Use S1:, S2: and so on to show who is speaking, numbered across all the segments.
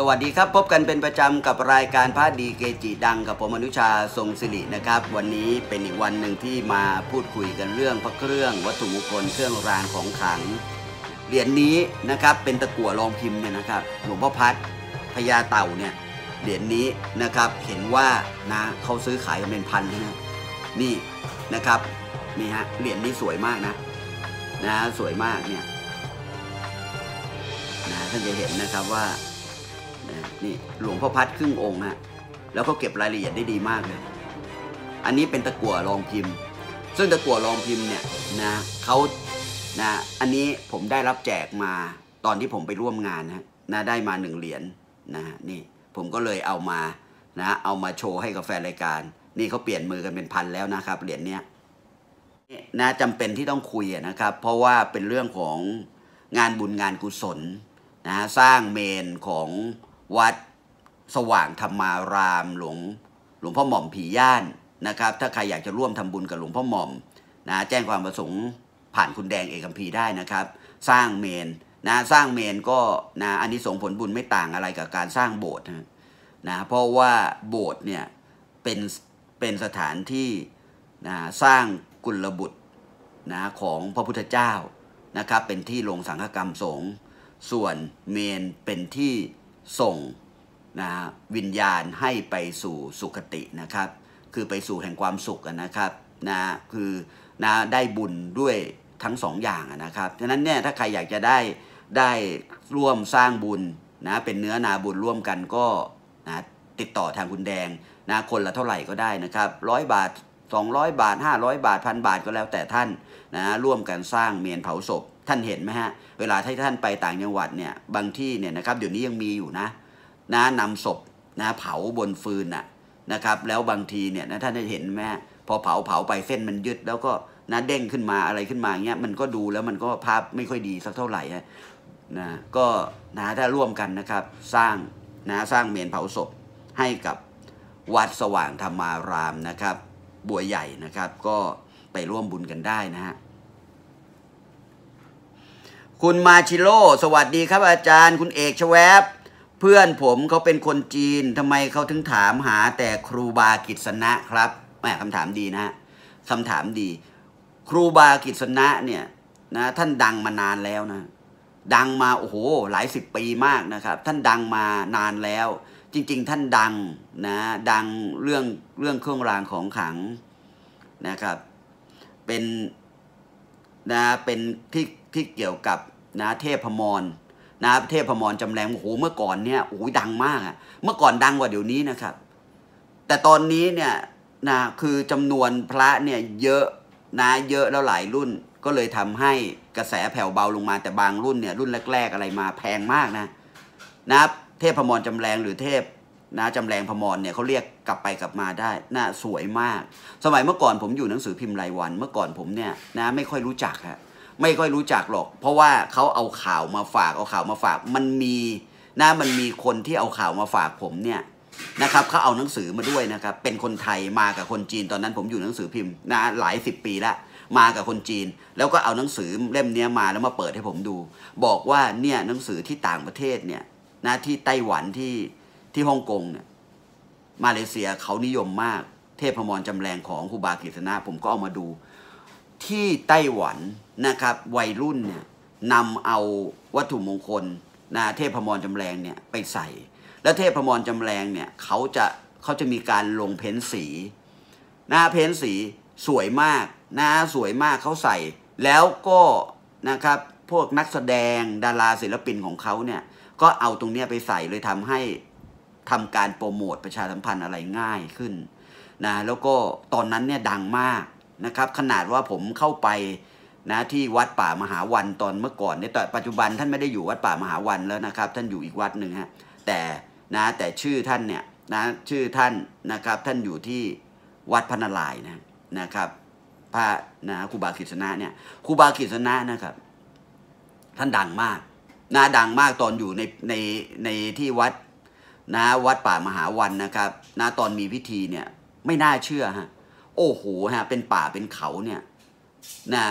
S1: สวัสดีครับพบกันเป็นประจำกับรายการพระดีเกจิดังกับผมอนุชาทรงศิรินะครับ วันนี้เป็นอีกวันหนึ่งที่มาพูดคุยกันเรื่องพระเครื่องวัตถุมงคลเครื่องรางของขลังเหรียญนนี้นะครับเป็นตะกั่วรองพิมพ์เนี่ยนะครับหลวงพ่อพัดพญาเต่าเนี่ยเหรียญนนี้นะครับเห็นว่านะเขาซื้อขายกันเป็นพันเลยนะนี่นะครับนี่ฮะเหรียญนนี้สวยมากนะนะสวยมากเนี่ยนะท่านจะเห็นนะครับว่านี่หลวงพ่อพัดครึ่งองค์ฮะแล้วก็เก็บรายละเอียดได้ดีมากเลย อันนี้เป็นตะกั่วรองพิมพ์ ซึ่งตะกั่วรองพิมพ์เนี่ยนะเขานะ อันนี้ผมได้รับแจกมาตอนที่ผมไปร่วมงานนะนะ ได้มาหนึ่งเหรียญนะนี่ผมก็เลยเอามา นะ เอามาโชว์ให้กับแฟนรายการ นี่เขาเปลี่ยนมือกันเป็นพันแล้วนะครับเหรียญเนี้ยนะจำเป็นที่ต้องคุยนะครับ เพราะว่าเป็นเรื่องของงานบุญงานกุศลนะสร้างเมนของวัดสว่างธรรมารามหลวงหลวงพ่อหม่อมผีย่านนะครับ ถ้าใครอยากจะร่วมทำบุญกับหลวงพ่อหม่อมนะแจ้งความประสงค์ผ่านคุณแดงเอกัมพีได้นะครับ สร้างเมนนะสร้างเมนก็นะอันนี้ส่งผลบุญไม่ต่างอะไรกับการสร้างโบสถ์นะเพราะว่าโบสถ์เนี่ยเป็นเป็นสถานที่นะสร้างกุลบุตรนะของพระพุทธเจ้านะครับ เป็นที่ลงสังฆกรรมสงฆ์ส่วนเมนเป็นที่ส่งนะวิญญาณให้ไปสู่สุคตินะครับคือไปสู่แห่งความสุขนะครับนะคือนะได้บุญด้วยทั้งสองอย่างนะครับฉะนั้นเนี่ยถ้าใครอยากจะได้ได้ร่วมสร้างบุญนะเป็นเนื้อนาบุญร่วมกันก็นะติดต่อทางคุณแดงนะคนละเท่าไหร่ก็ได้นะครับร้อยบาท 200 บาท 500 บาทพันบาทก็แล้วแต่ท่านนะร่วมกันสร้างเมนเผาศพท่านเห็นไหมฮะเวลาที่ท่านไปต่างจังหวัดเนี่ยบางที่เนี่ยนะครับเดี๋ยวนี้ยังมีอยู่นะนะนำศพ นะเผาบนฟืนน่ะนะครับ แล้วบางทีเนี่ยนะท่านจะเห็นไหมพอเผาเผาไปเส้นมันยึด แล้วก็นะเด้งขึ้นมาอะไรขึ้นมาเงี้ยมันก็ดูแล้วมันก็ภาพไม่ค่อยดีสักเท่าไหร่นะก็นะถ้าร่วมกันนะครับ สร้างนะสร้างเมนเผาศพให้กับวัดสว่างธรรมารามนะครับ บัวใหญ่นะครับ ก็ไปร่วมบุญกันได้นะฮะคุณมาชิโร่สวัสดีครับ อาจารย์คุณเอกชแวบเพื่อนผมเขาเป็นคนจีนทำไมเขาถึงถามหา แต่ครูบากิสนะครับแหมคำถามดีนะคำถามดี ครูบากิสนะเนี่ย นะ ท่านดังมานานแล้วนะดังมาโอ้โห หลายสิบปีมากนะครับ ท่านดังมานานแล้ว จริง ๆ ท่านดังนะ ดังเรื่องเรื่องเครื่องรางของขลังนะครับ เป็นนะ เป็นที่ที่เกี่ยวกับนะเทพมรนะเทพมรจำแรงโอ้โหเมื่อก่อนเนี่ยโอ้ยดังมากอะเมื่อก่อนดังกว่าเดี๋ยวนี้นะครับ แต่ตอนนี้เนี่ยนะคือจำนวนพระเนี่ยเยอะนะเยอะแล้วหลายรุ่น ก็เลยทำให้กระแสแผ่วเบาลงมาแต่บางรุ่นเนี่ยรุ่นแรกๆ อะไรมาแพงมากนะนะเทพพมรจำแรงหรือเทพนะจำแรงพมรเนี่ยเขาเรียกกลับไปกลับมาได้น่าสวยมาก สมัยเมื่อก่อนผมอยู่หนังสือพิมพ์รายวันเมื่อก่อนผมเนี่ยนะไม่ค่อยรู้จักฮะไม่ค่อยรู้จักหรอก เพราะว่าเขาเอาข่าวมาฝากเอาข่าวมาฝาก มันมีนะมันมีคนที่เอาข่าวมาฝากผมเนี่ยนะครับเขาเอาหนังสือมาด้วยนะครับเป็นคนไทยมากับคนจีนตอนนั้น ผมอยู่หนังสือพิมพ์นะหลายสิบปีละมากับคนจีน แล้วก็เอาหนังสือเล่มนี้มาแล้วมาเปิดให้ผมดู บอกว่าเนี่ยหนังสือที่ต่างประเทศเนี่ยนะที่ไต้หวันที่ที่ฮ่องกงเนี่ยมาเลเซียเขานิยมมาก เทพมรจำแรงของครูบากิษณะผมก็เอามาดูที่ไต้หวันนะครับวัยรุ่นเนี่ยนำเอาวัตถุมงคลนะเทพมรจำแรงเนี่ยไปใส่ แล้วเทพมรจำแรงเนี่ยเขาจะเขาจะมีการลงเพ้นสีนะเพ้นสีสวยมากนะสวยมากเขาใส่ แล้วก็นะครับพวกนักแสดงดาราศิลปินของเขาเนี่ยก็เอาตรงนี้ไปใส่เลยทำให้ทำการโปรโมทประชาสัมพันธ์อะไรง่ายขึ้นนะแล้วก็ตอนนั้นเนี่ยดังมากนะครับขนาดว่าผมเข้าไปนะที่วัดป่ามหาวันตอนเมื่อก่อนในตอนปัจจุบัน ท่านไม่ได้อยู่วัดป่ามหาวันแล้วนะครับ ท่านอยู่อีกวัดหนึ่งฮะ แต่นะ แต่ชื่อท่านเนี่ย นะชื่อท่านนะครับ ท่านอยู่ที่วัดพนาลายนะ นะครับ พระนะครูบากิษณะเนี่ยครูบากิษณะนะครับ ท่านดังมากนะดังมากตอนอยู่ในในในที่วัดนะวัดป่ามหาวันนะครับนะตอนมีพิธีเนี่ย ไม่น่าเชื่อฮะโอ้โหฮะเป็นป่าเป็นเขาเนี่ยนะ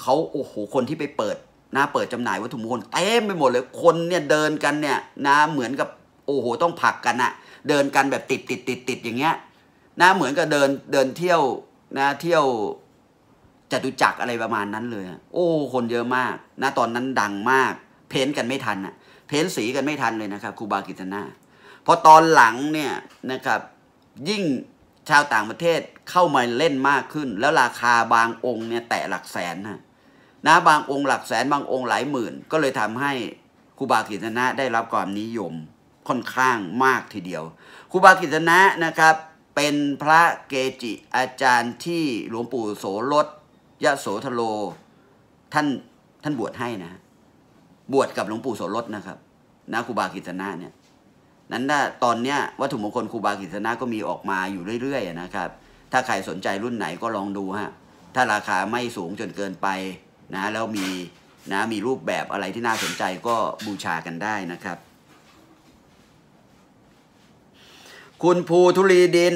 S1: เขาโอ้โหคนที่ไปเปิดนะเปิดจำหน่ายวัตถุมงคลเต็มไปหมดเลยคนเนี่ยเดินกันเนี่ยนะเหมือนกับโอ้โหต้องผักกันอะเดินกันแบบติดติดติดติดอย่างเงี้ยนะเหมือนกับเดินเดินเที่ยวนะเที่ยวจตุจักรอะไรประมาณนั้นเลยโอ้คนเยอะมากนะตอนนั้นดังมาก เพ้นกันไม่ทันอะเพ้นสีกันไม่ทันเลยนะครับครูบากิตนาพอตอนหลังเนี่ยนะครับยิ่งชาวต่างประเทศเข้ามาเล่นมากขึ้น แล้วราคาบางองค์เนี่ยแตะหลักแสนนะนะบางองค์หลักแสนบางองค์หลายหมื่น ก็เลยทำให้ครูบากิจนะได้รับความนิยมค่อนข้างมากทีเดียวครูบากิจนะนะครับ เป็นพระเกจิอาจารย์ที่หลวงปู่โสรสยะโสธโลท่านท่านบวชให้นะบวชกับหลวงปู่โสรสนะครับนะครูบากิจนะเนี่ยนั้นตอนเนี้ยวัตถุมงคลครูบากิษณะก็มีออกมาอยู่เรื่อยๆนะครับ ถ้าใครสนใจรุ่นไหนก็ลองดูฮะ ถ้าราคาไม่สูงจนเกินไป นะแล้วมีนะมีรูปแบบอะไรที่น่าสนใจก็บูชากันได้นะครับ คุณภูธุลีดิน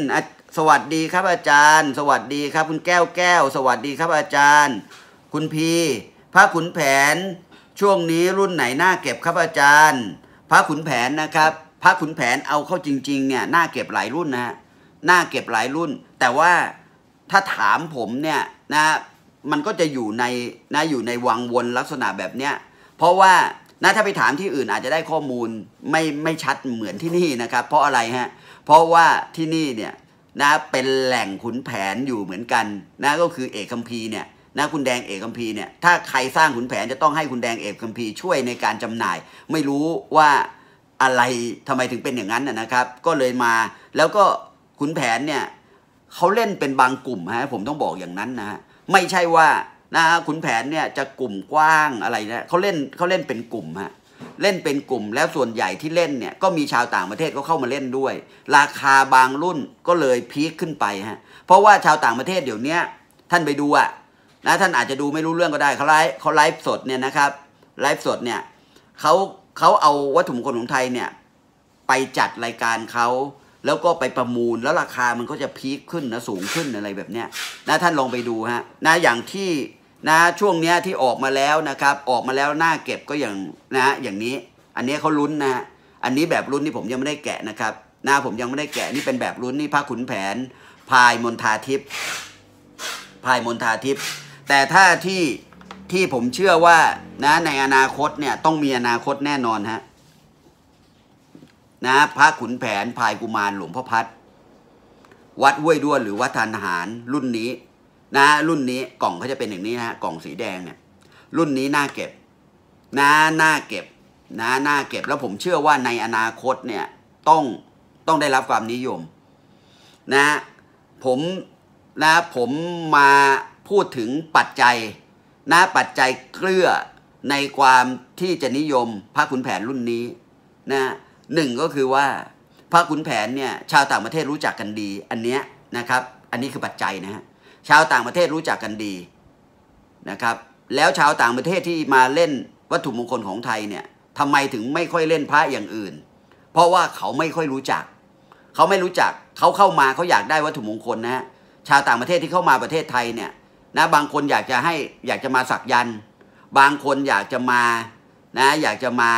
S1: สวัสดีครับอาจารย์ สวัสดีครับคุณแก้วแก้ว สวัสดีครับอาจารย์ คุณพีพระขุนแผนช่วงนี้รุ่นไหนน่าเก็บครับอาจารย์ พระขุนแผนนะครับพระขุนแผนเอาเข้าจริง ๆเนี่ยน่าเก็บหลายรุ่นนะฮะน่าเก็บหลายรุ่น แต่ว่าถ้าถามผมเนี่ยนะมันก็จะอยู่ในนะอยู่ในวังวนลักษณะแบบเนี้ยเพราะว่านะถ้าไปถามที่อื่นอาจจะได้ข้อมูลไม่ไม่ชัดเหมือนที่นี่นะครับ เพราะอะไรฮะเพราะว่าที่นี่เนี่ย นะเป็นแหล่งขุนแผนอยู่เหมือนกันนะก็คือเอกคัมภีร์เนี่ยนะคุณแดงเอกคัมภีร์เนี่ยถ้าใครสร้างขุนแผนจะต้องให้คุณแดงเอกคัมภีร์ช่วยในการจำหน่าย ไม่รู้ว่าอะไรทำไมถึงเป็นอย่างนั้นนะครับ ก็เลยมาแล้วก็ขุนแผนเนี่ยเขาเล่นเป็นบางกลุ่มฮะผมต้องบอกอย่างนั้นนะฮะไม่ใช่ว่านะขุนแผนเนี่ยจะกลุ่มกว้างอะไรนะเขาเล่นเขาเล่นเป็นกลุ่มฮะเล่นเป็นกลุ่ม แล้วส่วนใหญ่ที่เล่นเนี่ยก็มีชาวต่างประเทศก็เข้ามาเล่นด้วย ราคาบางรุ่นก็เลยพีคขึ้นไปฮะเพราะว่าชาวต่างประเทศเดี๋ยวนี้ท่านไปดูอะนะท่านอาจจะดูไม่รู้เรื่องก็ได้เขาไลฟ์เขาไลฟ์สดเนี่ยนะครับไลฟ์สดเนี่ยเขาเขาเอาวัตถุมงคลของไทยเนี่ยไปจัดรายการเขาแล้วก็ไปประมูลแล้วราคามันก็จะพีคขึ้นนะสูงขึ้นอะไรแบบเนี้ย นะท่านลองไปดูฮะนะอย่างที่นะช่วงเนี้ยที่ออกมาแล้วนะครับ ออกมาแล้วหน้าเก็บก็อย่างนะอย่างนี้ อันนี้เขาลุ้นนะฮะอันนี้แบบรุ่นนี่ผมยังไม่ได้แกะนะครับหน้าผมยังไม่ได้แกะนี่เป็นแบบรุ่นนี่พระขุนแผนพายมนทาทิพย์พายมนทาทิพย์แต่ถ้าที่ที่ผมเชื่อว่า นะในอนาคตเนี่ย ต้องมีอนาคตแน่นอนฮะนะ พระขุนแผนพายกุมารหลวงพ่อพัดวัดห้วยด้วนหรือ วัดทานหาร รุ่นนี้ นะ รุ่นนี้กล่องเขาจะเป็นอย่างนี้นะกล่องสีแดงเนี่ย รุ่นนี้ น่าเก็บนะน่าเก็บ นะน่าเก็บแล้วผมเชื่อว่าในอนาคตเนี่ยต้องต้องได้รับความนิยม นะผมนะผมมาพูดถึงปัจจัยน้าปัจจัยเกลือในความที่จะนิยมพระขุนแผนรุ่นนี้นะหนึ่งก็คือว่าพระขุนแผนเนี่ยชาวต่างประเทศรู้จักกันดี อันเนี้ยนะครับอันนี้คือปัจจัยนะฮะชาวต่างประเทศรู้จักกันดีนะครับ แล้วชาวต่างประเทศที่มาเล่นวัตถุมงคลของไทยเนี่ยทำไมถึงไม่ค่อยเล่นพระอย่างอื่น เพราะว่าเขาไม่ค่อยรู้จัก เขาไม่รู้จักเขาเข้ามาเขาอยากได้วัตถุมงคลนะฮะชาวต่างประเทศที่เข้ามาประเทศไทยเนี่ยนะบางคนอยากจะให้อยากจะมาสักยันบางคนอยากจะมานะ อยากจะมา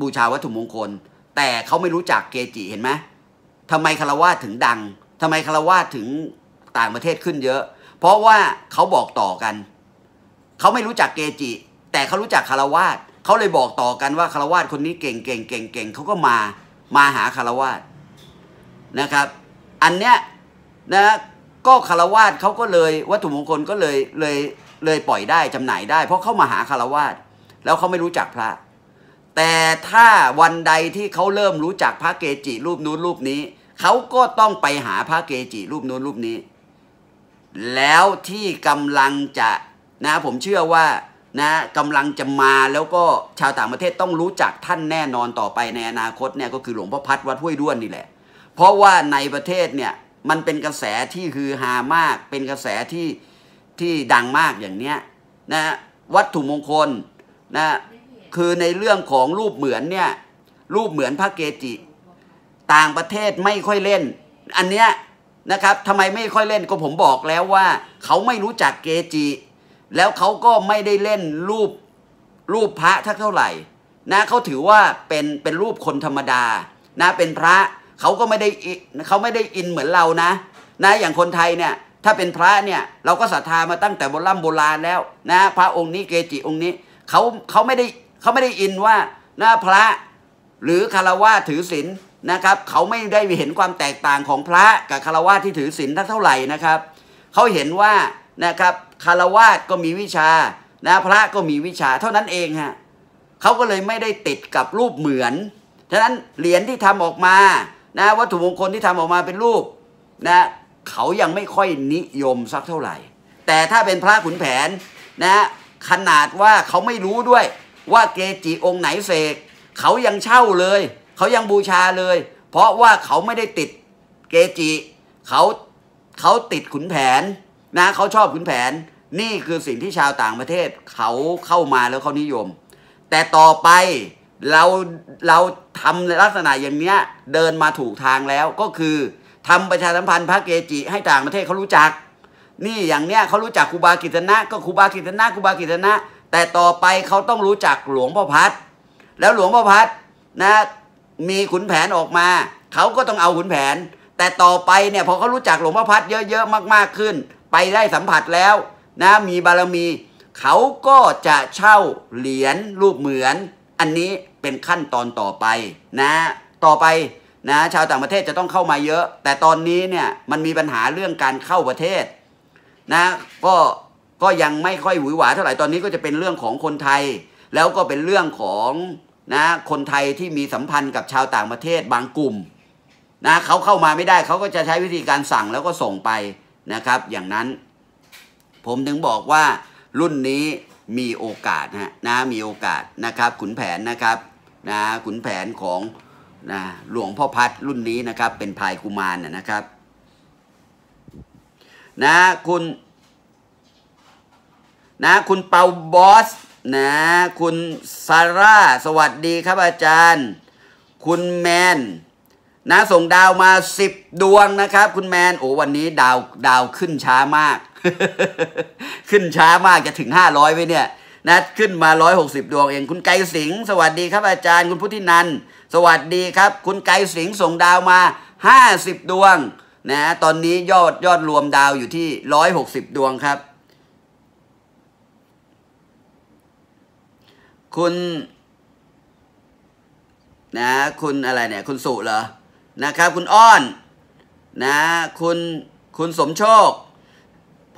S1: บูชาวัตถุมงคล แต่เขาไม่รู้จักเกจิเห็นไหมทำไมคารวะถึงดังทำไมคารวะถึงต่างประเทศขึ้นเยอะ เพราะว่าเขาบอกต่อกันเขาไม่รู้จักเกจิแต่เขารู้จักคารวะเขาเลยบอกต่อกันว่าคารวะคนนี้เก่งเก่งเก่งเก่งเขาก็มา มาหาคารวะนะครับ อันเนี้ยนะก็คารวาสเขาก็เลยวัตถุมงคลก็เลยเลยเลยปล่อยได้จำหน่ายได้ เพราะเข้ามาหาคารวาสแล้วเขาไม่รู้จักพระ แต่ถ้าวันใดที่เขาเริ่มรู้จักพระเกจิรูปนู้นรูปนี้เขาก็ต้องไปหาพระเกจิรูปนู้นรูปนี้ แล้วที่กำลังจะนะผมเชื่อว่านะกำลังจะมาแล้วก็ชาวต่างประเทศต้องรู้จักท่านแน่นอนต่อไปในอนาคตเนี่ยก็คือหลวงพ่อพัดวัดห้วยด้วนนี่แหละเพราะว่าในประเทศเนี่ยมันเป็นกระแสที่คือฮามาก เป็นกระแสที่ที่ดังมากอย่างเนี้ยนะวัตถุมงคลนะคือในเรื่องของรูปเหมือนเนี่ยรูปเหมือนพระเกจิ ต่างประเทศไม่ค่อยเล่น อันเนี้ยนะครับทำไมไม่ค่อยเล่นก็ผมบอกแล้วว่า เขาไม่รู้จักเกจิแล้วเขาก็ไม่ได้เล่นรูปรูปพระทักเท่าไหร่นะเขาถือว่าเป็นเป็นรูปคนธรรมดานะเป็นพระเขาก็ไม่ได้เขาไม่ได้อินเหมือนเรานะ นะอย่างคนไทยเนี่ย ถ้าเป็นพระเนี่ยเราก็ศรัทธามาตั้งแต่โบราณโบราณแล้วนะพระองค์นี้เกจิองค์นี้ เขาเขาไม่ได้เขาไม่ได้อินว่านะพระหรือคารวะถือศีลนะครับ เขาไม่ได้เห็นความแตกต่างของพระกับคารวะที่ถือศีลเท่าไหร่นะครับ เขาเห็นว่านะครับคารวะก็มีวิชานะพระก็มีวิชาเท่านั้นเองฮะเขาก็เลยไม่ได้ติดกับรูปเหมือนฉะนั้นเหรียญที่ทำออกมานะวัตถุมงคล ที่ทำออกมาเป็นรูปนะเขายังไม่ค่อยนิยมสักเท่าไหร่ แต่ถ้าเป็นพระขุนแผนนะ ขนาดว่าเขาไม่รู้ด้วยว่าเกจิองค์ไหนเสกเขายังเช่าเลย เขายังบูชาเลย เพราะว่าเขาไม่ได้ติดเกจิเขาเขาติดขุนแผนนะเขาชอบขุนแผน นี่คือสิ่งที่ชาวต่างประเทศ เขาเข้ามาแล้วเขานิยม แต่ต่อไปเราเราทำลักษณะอย่างเนี้ยเดินมาถูกทางแล้ว ก็คือทำประชาสัมพันธ์พระเกจิ ให้ต่างประเทศเขารู้จัก นี่อย่างเนี้ยเขารู้จักครูบากิตนะก็ครูบากิตนะครูบากิตนะ แต่ต่อไปเขาต้องรู้จักหลวงพ่อพัดแล้วหลวงพ่อพัดนะมีขุนแผนออกมาเขาก็ต้องเอาขุนแผน แต่ต่อไปเนี่ยพอเขารู้จักหลวงพ่อพัดเยอะๆมากๆขึ้น ไปได้สัมผัสแล้วนะมีบารมี เขาก็จะเช่าเหรียญรูปเหมือนอันนี้เป็นขั้นตอนต่อไปนะ ต่อไปนะชาวต่างประเทศจะต้องเข้ามาเยอะ แต่ตอนนี้เนี่ยมันมีปัญหาเรื่องการเข้าประเทศนะ ก็ก็ยังไม่ค่อยหวือหวาเท่าไหร่ตอนนี้ก็จะเป็นเรื่องของคนไทย แล้วก็เป็นเรื่องของนะคนไทยที่มีสัมพันธ์กับชาวต่างประเทศบางกลุ่มนะเขาเข้ามาไม่ได้เขาก็จะใช้วิธีการสั่งแล้วก็ส่งไปนะครับ อย่างนั้น ผมถึงบอกว่ารุ่นนี้มีโอกาสนะนะมีโอกาสนะครับขุนแผนนะครับนะขุนแผนของนะหลวงพ่อพัดรุ่นนี้นะครับ เป็นพายกุมารนนะครับนะคุณนะคุณเปาบอสนะคุณซาร่าสวัสดีครับอาจารย์ คุณแมนนะส่งดาวมา10ดวงนะครับ คุณแมนโอ้วันนี้ดาวดาวขึ้นช้ามากขึ้นช้ามากจะถึงห้าร้อยไว้เนี่ย นะ ขึ้นมาร้อยหกสิบดวงเอง คุณไกสิง สวัสดีครับ อาจารย์คุณพุทธินันสวัสดีครับ คุณไกสิงส่งดาวมาห้าสิบดวง นะ ตอนนี้ยอดยอดรวมดาวอยู่ที่ร้อยหกสิบดวงครับ คุณ นะ คุณอะไรเนี่ย คุณสุเหรอนะครับ คุณอ้อน นะ คุณคุณสมโชค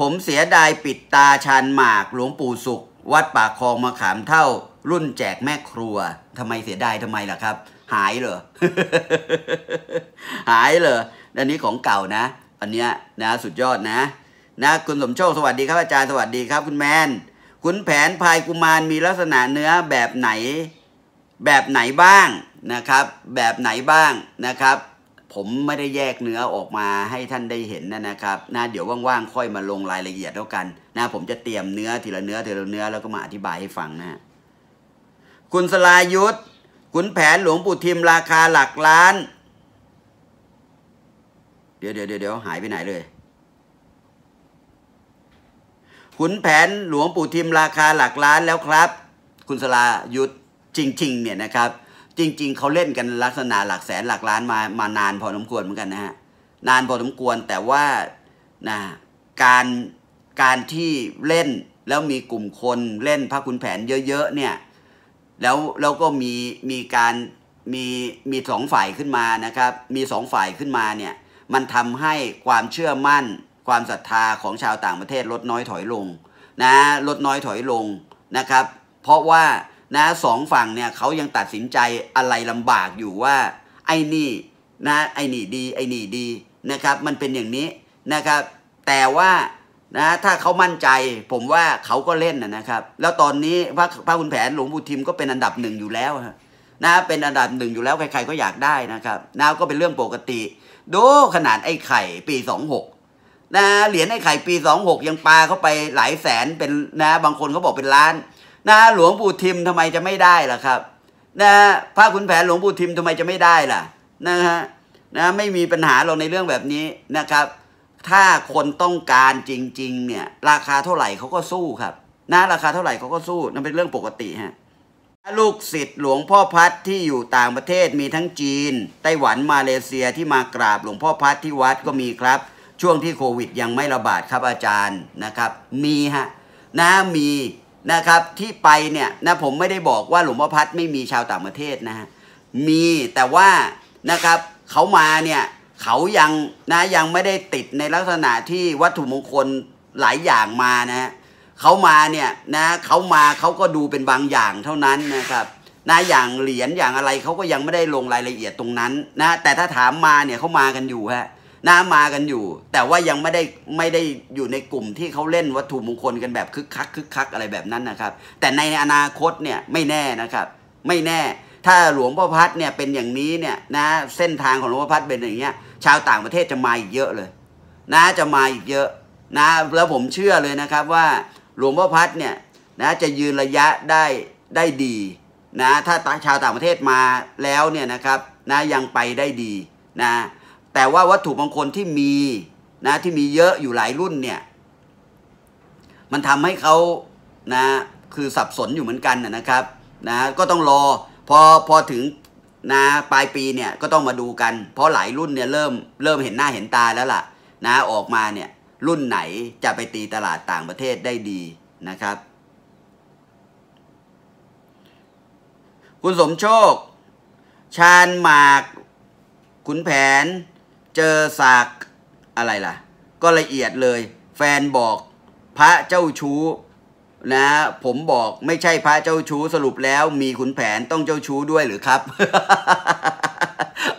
S1: ผมเสียดายปิดตาชานหมาก หลวงปู่สุขวัดปากคลองมาขามเท่า รุ่นแจกแม่ครัวทำไมเสียดายทำไมล่ะครับ หายเหรอ หายเหรออันนี้ของเก่านะ อันเนี้ยนะ สุดยอดนะ นะ คุณสมโชค สวัสดีครับอาจารย์สวัสดีครับคุณแมนคุณแผนพายกุมารมีลักษณะเนื้อแบบไหน แบบไหนบ้างนะครับ แบบไหนบ้างนะครับผมไม่ได้แยกเนื้อออกมาให้ท่านได้เห็นนะนะครับนะเดี๋ยวว่างๆค่อยมาลงรายละเอียดแล้วกันนะผมจะเตรียมเนื้อทีละเนื้อทีละเนื้อแล้วก็มาอธิบายให้ฟังนะคุณสลายุทธขุนแผนหลวงปู่ทิมราคาหลักล้าน เดี๋ยวเดี๋ยวเดี๋ยวหายไปไหนเลย ขุนแผนหลวงปู่ทิมราคาหลักล้านแล้วครับ คุณสลายุทธจริง ๆ เนี่ยนะครับจริงๆเขาเล่นกันลักษณะหลักแสนหลักล้านมามานานพอสมควรเหมือนกันนะฮะนานพอสมควรแต่ว่านะการการที่เล่นแล้วมีกลุ่มคนเล่นพระคุณแผนเยอะๆเนี่ยแล้วแล้วก็มีมีการมีมีสองฝ่ายขึ้นมานะครับ มีสองฝ่ายขึ้นมาเนี่ยมันทำให้ความเชื่อมั่นความศรัทธาของชาวต่างประเทศลดน้อยถอยลงนะลดน้อยถอยลงนะครับ เพราะว่านะสองฝั่งเนี่ยเขายังตัดสินใจอะไรลำบากอยู่ว่าไอ้นี่นะไอ้นี่ดีไอ้นี่ดีนะครับมันเป็นอย่างนี้นะครับแต่ว่านะถ้าเขามั่นใจผมว่าเขาก็เล่นนะครับ แล้วตอนนี้พระพระคุณแผนหลวงปู่ทิมก็เป็นอันดับหนึ่งอยู่แล้วนะเป็นอันดับหนึ่งอยู่แล้วใครๆก็อยากได้นะครับนะก็เป็นเรื่องปกติดูขนาดไอ้ไข่ปีสองหกนะเหรียญไอ้ไข่ปีสองหกยังปาเข้าไปหลายแสนเป็นนะบางคนเขาบอกเป็นล้านนะหลวงปู่ทิมทำไมจะไม่ได้ล่ะครับ นะ พระขุนแผนหลวงปู่ทิมทำไมจะไม่ได้ล่ะ นะฮะ นะไม่มีปัญหาเราในเรื่องแบบนี้นะครับ ถ้าคนต้องการจริงๆเนี่ยราคาเท่าไหร่เขาก็สู้ครับนะราคาเท่าไหร่เขาก็สู้นั่นเป็นเรื่องปกติฮะ ลูกศิษย์หลวงพ่อพัดที่อยู่ต่างประเทศมีทั้งจีนไต้หวันมาเลเซียที่มากราบหลวงพ่อพัดที่วัดก็มีครับ ช่วงที่โควิด ยังไม่ระบาดครับอาจารย์นะครับ มีฮะนะมีนะครับที่ไปเนี่ยนะผมไม่ได้บอกว่าหลวงพ่อพัดไม่มีชาวต่างประเทศนะฮะมีแต่ว่านะครับเขามาเนี่ยเขายังนะยังไม่ได้ติดในลักษณะที่วัตถุมงคลหลายอย่างมานะเขามาเนี่ยนะเขามาเขาก็ดูเป็นบางอย่างเท่านั้นนะครับนะอย่างเหรียญอย่างอะไรเขาก็ยังไม่ได้ลงรายละเอียดตรงนั้นนะแต่ถ้าถามมาเนี่ยเขามากันอยู่ฮะนะมากันอยู่ แต่ว่ายังไม่ได้ไม่ได้อยู่ในกลุ่มที่เขาเล่นวัตถุมงคลกันแบบคึกคัก คึกคักอะไรแบบนั้นนะครับ แต่ในอนาคตเนี่ยไม่แน่นะครับ ไม่แน่ ถ้าหลวงพ่อพัดเนี่ยเป็นอย่างนี้เนี่ย นะเส้นทางของหลวงพ่อพัดเป็นอย่างเงี้ยชาวต่างประเทศจะมาอีกเยอะเลยนะจะมาอีกเยอะ นะแล้วผมเชื่อเลยนะครับ ว่าหลวงพ่อพัดเนี่ย นะจะยืนระยะได้ได้ดี นะ ถ้าชาวต่างประเทศมาแล้วเนี่ยนะครับ นะยังไปได้ดีนะแต่ว่าวัตถุมงคลที่มีนะที่มีเยอะอยู่หลายรุ่นเนี่ยมันทำให้เขานะคือสับสนอยู่เหมือนกันนะครับนะก็ต้องรอ พอพอถึงนะปลายปีเนี่ยก็ต้องมาดูกัน เพราะหลายรุ่นเนี่ยเริ่มเริ่มเห็นหน้าเห็นตาแล้วล่ะนะออกมาเนี่ยรุ่นไหนจะไปตีตลาดต่างประเทศได้ดีนะครับ คุณสมโชค ชาญหมากขุนแผนเจอสากอะไรล่ะ ก็ละเอียดเลย แฟนบอกพระเจ้าชู้นะ ผมบอกไม่ใช่พระเจ้าชู้สรุปแล้ว มีขุนแผนต้องเจ้าชู้ด้วยหรือครับ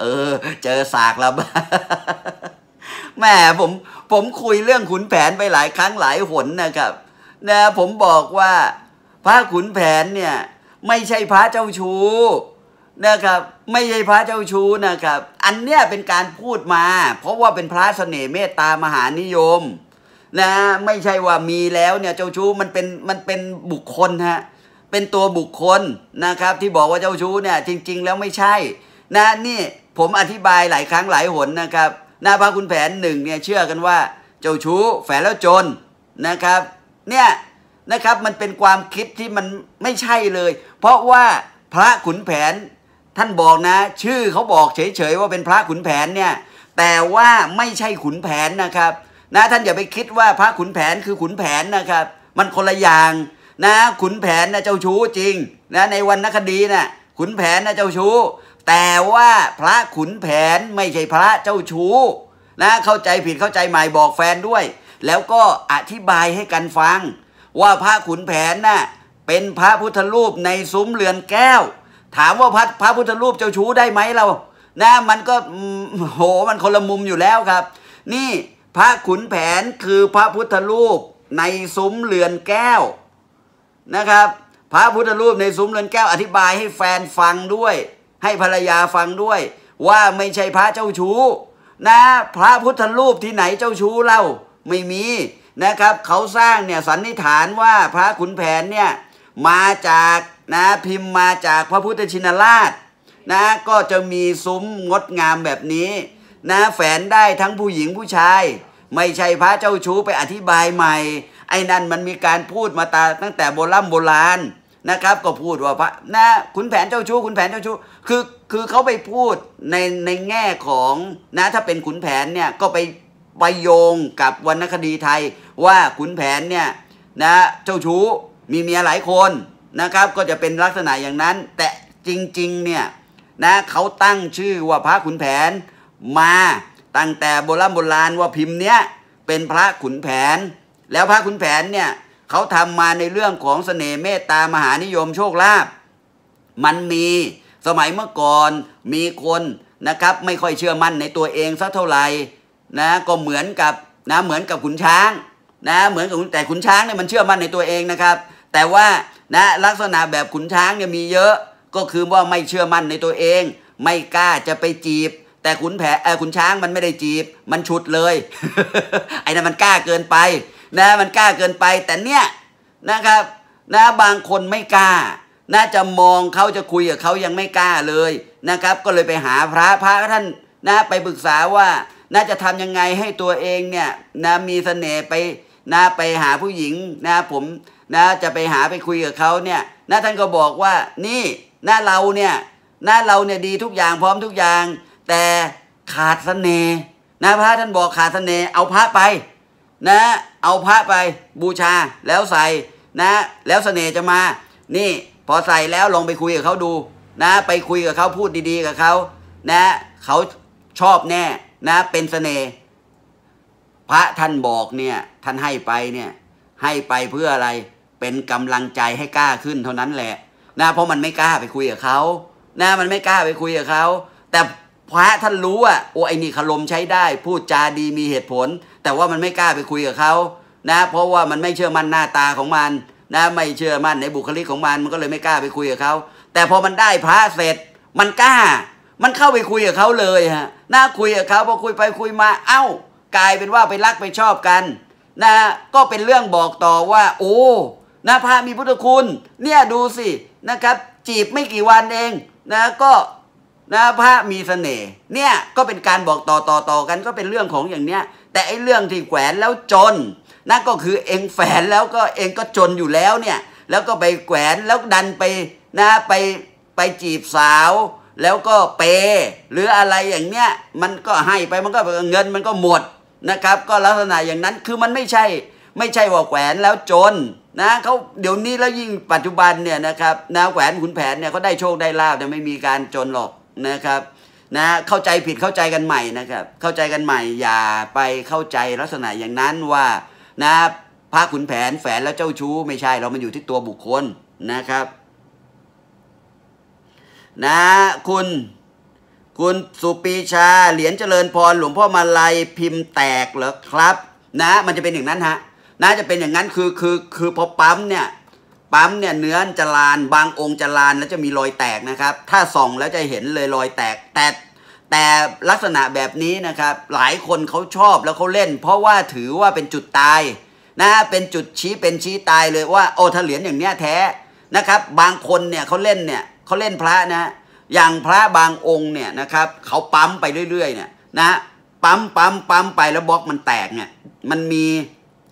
S1: เออ เจอสากแล้วแม่ผมผมคุยเรื่องขุนแผนไปหลายครั้งหลายหนนะครับนะ ผมบอกว่า พระขุนแผนเนี่ย ไม่ใช่พระเจ้าชู้นะครับไม่ใช่พระเจ้าชู้นะครับอันเนี้ยเป็นการพูดมา เพราะว่าเป็นพระเสน่ห์เมตตามหานิยมนะไม่ใช่ว่ามีแล้วเนี่ยเจ้าชู้มันเป็นมันเป็นบุคคลฮะเป็นตัวบุคคลนะครับที่บอกว่าเจ้าชู้เนี่ยจริงๆแล้วไม่ใช่นะนี่ผมอธิบายหลายครั้งหลายหนนะครับหน้าพระคุณแผนหนึ่งเนี่ยเชื่อกันว่าเจ้าชู้แฝงแล้วจนนะครับเนี่ยนะครับ มันเป็นความคิดที่มันไม่ใช่เลย เพราะว่าพระขุนแผนท่านบอกนะชื่อเขาบอกเฉยๆว่าเป็นพระขุนแผนเนี่ย แต่ว่าไม่ใช่ขุนแผนนะครับ นะท่านอย่าไปคิดว่าพระขุนแผนคือขุนแผนนะครับ มันคนละอย่างนะขุนแผนนะเจ้าชู้จริงนะในวนนณคดีนะ่ะขุนแผนนะเจ้าชู้แต่ว่าพระขุนแผนไม่ใช่พระเจ้าชู้นะเข้าใจผิดเข้าใจใหม่บอกแฟนด้วย แล้วก็อธิบายให้กันฟัง ว่าพระขุนแผนนะ่ะเป็นพระพุทธรูปในซุ้มเรือนแก้วถามว่าพระพระพุทธรูปเจ้าชู้ได้ไหมเรานะมันก็ โห มันคนละมุมอยู่แล้วครับ นี่พระขุนแผนคือพระพุทธรูปในซุ้มเรือนแก้วนะครับ พระพุทธรูป ในซุ้มเรือนแก้ว อธิบายให้แฟนฟังด้วย ให้ภรรยาฟังด้วยว่าไม่ใช่พระเจ้าชู้นะ พระพุทธรูปที่ไหนเจ้าชู้เล่าไม่มีนะครับ เขาสร้างเนี่ยสันนิษฐานว่าพระขุนแผนเนี่ยมาจากนะพิมพ์มาจากพระพุทธชินราช นะก็จะมีซุ้มงดงามแบบนี้ นะแฝนได้ทั้งผู้หญิงผู้ชาย ไม่ใช่พระเจ้าชู้ไปอธิบายใหม่ ไอ้นั่นมันมีการพูดมาตาตั้งแต่โบราณโบราณนะครับ ก็พูดว่าพระนะขุนแผนเจ้าชู้ขุนแผนเจ้าชู้คือคือเขาไปพูด ในในแง่ของนะถ้าเป็นขุนแผนเนี่ยก็ไปไปโยงกับวรรณคดีไทยว่าขุนแผนเนี่ยนะเจ้าชู้มีเมียหลายคนนะครับก็จะเป็นลักษณะอย่างนั้น แต่จริง ๆเนี่ยนะเขาตั้งชื่อว่าพระขุนแผนมาตั้งแต่โบราณโบราณว่าพิมพ์เนี้ยเป็นพระขุนแผน แล้วพระขุนแผนเนี่ยเขาทำมาในเรื่องของสเสน่ห์เมตตามหานิยมโชคลาภมันมีสมัยเมื่อก่อนมีคนนะครับ ไม่ค่อยเชื่อมั่นในตัวเองสักเท่าไหร่นะก็เหมือนกับนะเหมือนกับขุนช้างนะเหมือนกับแต่ขุนช้างเนี่ยมันเชื่อมั่นในตัวเองนะครับ แต่ว่านะลักษณะแบบขุนช้างเนี่ยมีเยอะก็คือว่าไม่เชื่อมั่นในตัวเอง ไม่กล้าจะไปจีบ แต่ขุนแผเออขุนช้างมันไม่ได้จีบ มันฉุดเลย ไอ้นั่นมันกล้าเกินไปนะมันกล้าเกินไปแต่เนี่ยนะครับ นะบางคนไม่กล้าน่าจะมองเขาจะคุยกับเขายังไม่กล้าเลยนะครับ ก็เลยไปหาพระพระท่าน นะไปปรึกษาว่า น่าจะทำยังไงให้ตัวเองเนี่ยนะมีเสน่ห์ไปนะไปหาผู้หญิงนะผมนะจะไปหาไปคุยกับเขาเนี่ยนะท่านก็บอกว่านี่นะเราเนี่ยนะเราเนี่ยดีทุกอย่างพร้อมทุกอย่าง แต่ขาดสเสน่ห์นะพระท่านบอกขาดสเสน่ห์เอาพระไป นะ เอาพระไปบูชาแล้วใส่นะ แล้วสเสน่ห์จะมา นี่พอใส่แล้วลองไปคุยกับเขาดู นะไปคุยกับเขาพูดดี ๆกับเขานะเขาชอบแน่นะเป็นสเสน่ห์พระท่านบอกเนี่ยท่านให้ไปเนี่ยให้ไปเพื่ออะไรเป็นกำลังใจให้กล้าขึ้นเท่านั้นแหละ นะ เพราะมันไม่กล้าไปคุยกับเขานะ มันไม่กล้าไปคุยกับเขา แต่พระท่านรู้อ่ะ โอ้ไอ้นี่ขลมใช้ได้ พูดจาดีมีเหตุผล แต่ว่ามันไม่กล้าไปคุยกับเขา นะ เพราะว่ามันไม่เชื่อมั่นหน้าตาของมัน นะ ไม่เชื่อมั่นในบุคลิกของมัน มันก็เลยไม่กล้าไปคุยกับเขา แต่พอมันได้พระเสร็จ มันกล้า มันเข้าไปคุยกับเขาเลยฮะ น่าคุยกับเขาพอคุยไปคุยมา เอ้า กลายเป็นว่าไปรักไปชอบกัน นะ ก็เป็นเรื่องบอกต่อว่า โอ้นะพระมีพุทธคุณ เนี่ยดูสินะครับ จีบไม่กี่วันเองนะก็นะพระมีสเสน่ห์เนี่ยก็เป็นการบอกต่อต่อต่อกันก็เป็นเรื่องของอย่างเนี้ยแต่ไอ้เรื่องที่แขวนแล้วจนนั่นก็คือเองแฝนแล้วก็เองก็จนอยู่แล้วเนี่ยแล้วก็ไปแขวนแล้วดันไปนะไปไปจีบสาวแล้วก็เปหรืออะไรอย่างเนี้ยมันก็ให้ไปมันก็เงินมันก็หมดนะครับ ก็ลักษณะอย่างนั้นคือมันไม่ใช่ ไม่ใช่ว่าแขวนแล้วจนนะเขาเดี๋ยวนี้แล้วยิ่งปัจจุบันเนี่ยนะครับนะแหวนขุนแผนเนี่ยเขาได้โชคได้ลาบแต่ไม่มีการจนหรอกนะครับ นะเข้าใจผิดเข้าใจกันใหม่นะครับ เข้าใจกันใหม่ อย่าไปเข้าใจลักษณะอย่างนั้นว่า นะพระขุนแผนแฝนแล้วเจ้าชู้ไม่ใช่เรามันอยู่ที่ตัวบุคคลนะครับ นะคุณ คุณสุปีชาเหรียญเจริญพร หลวงพ่อมาลัยพิมพ์แตกเหรอครับ นะมันจะเป็นอย่างนั้นฮะน่าจะเป็นอย่างนั้นคือคือคือพอปั๊มเนี่ยปั๊มเนี่ยเนื้อจะลานบางองค์จะลานแล้วจะมีรอยแตกนะครับ ถ้าส่องแล้วจะเห็นเลยรอยแตกแต่แต่ลักษณะแบบนี้นะครับ หลายคนเขาชอบแล้วเขาเล่น เพราะว่าถือว่าเป็นจุดตายนะเป็นจุดชี้เป็นชี้ตายเลยว่าโอ้ถ้าเหรียญอย่างเนี้ยแท้นะครับ บางคนเนี่ยเขาเล่นเนี่ยเขาเล่นพระนะอย่างพระบางองค์เนี่ยนะครับเขาปั๊มไปเรื่อย ๆเนี่ยนะปั๊มปั๊มปั๊มไปแล้วบล็อกมันแตกเนี่ยมันมี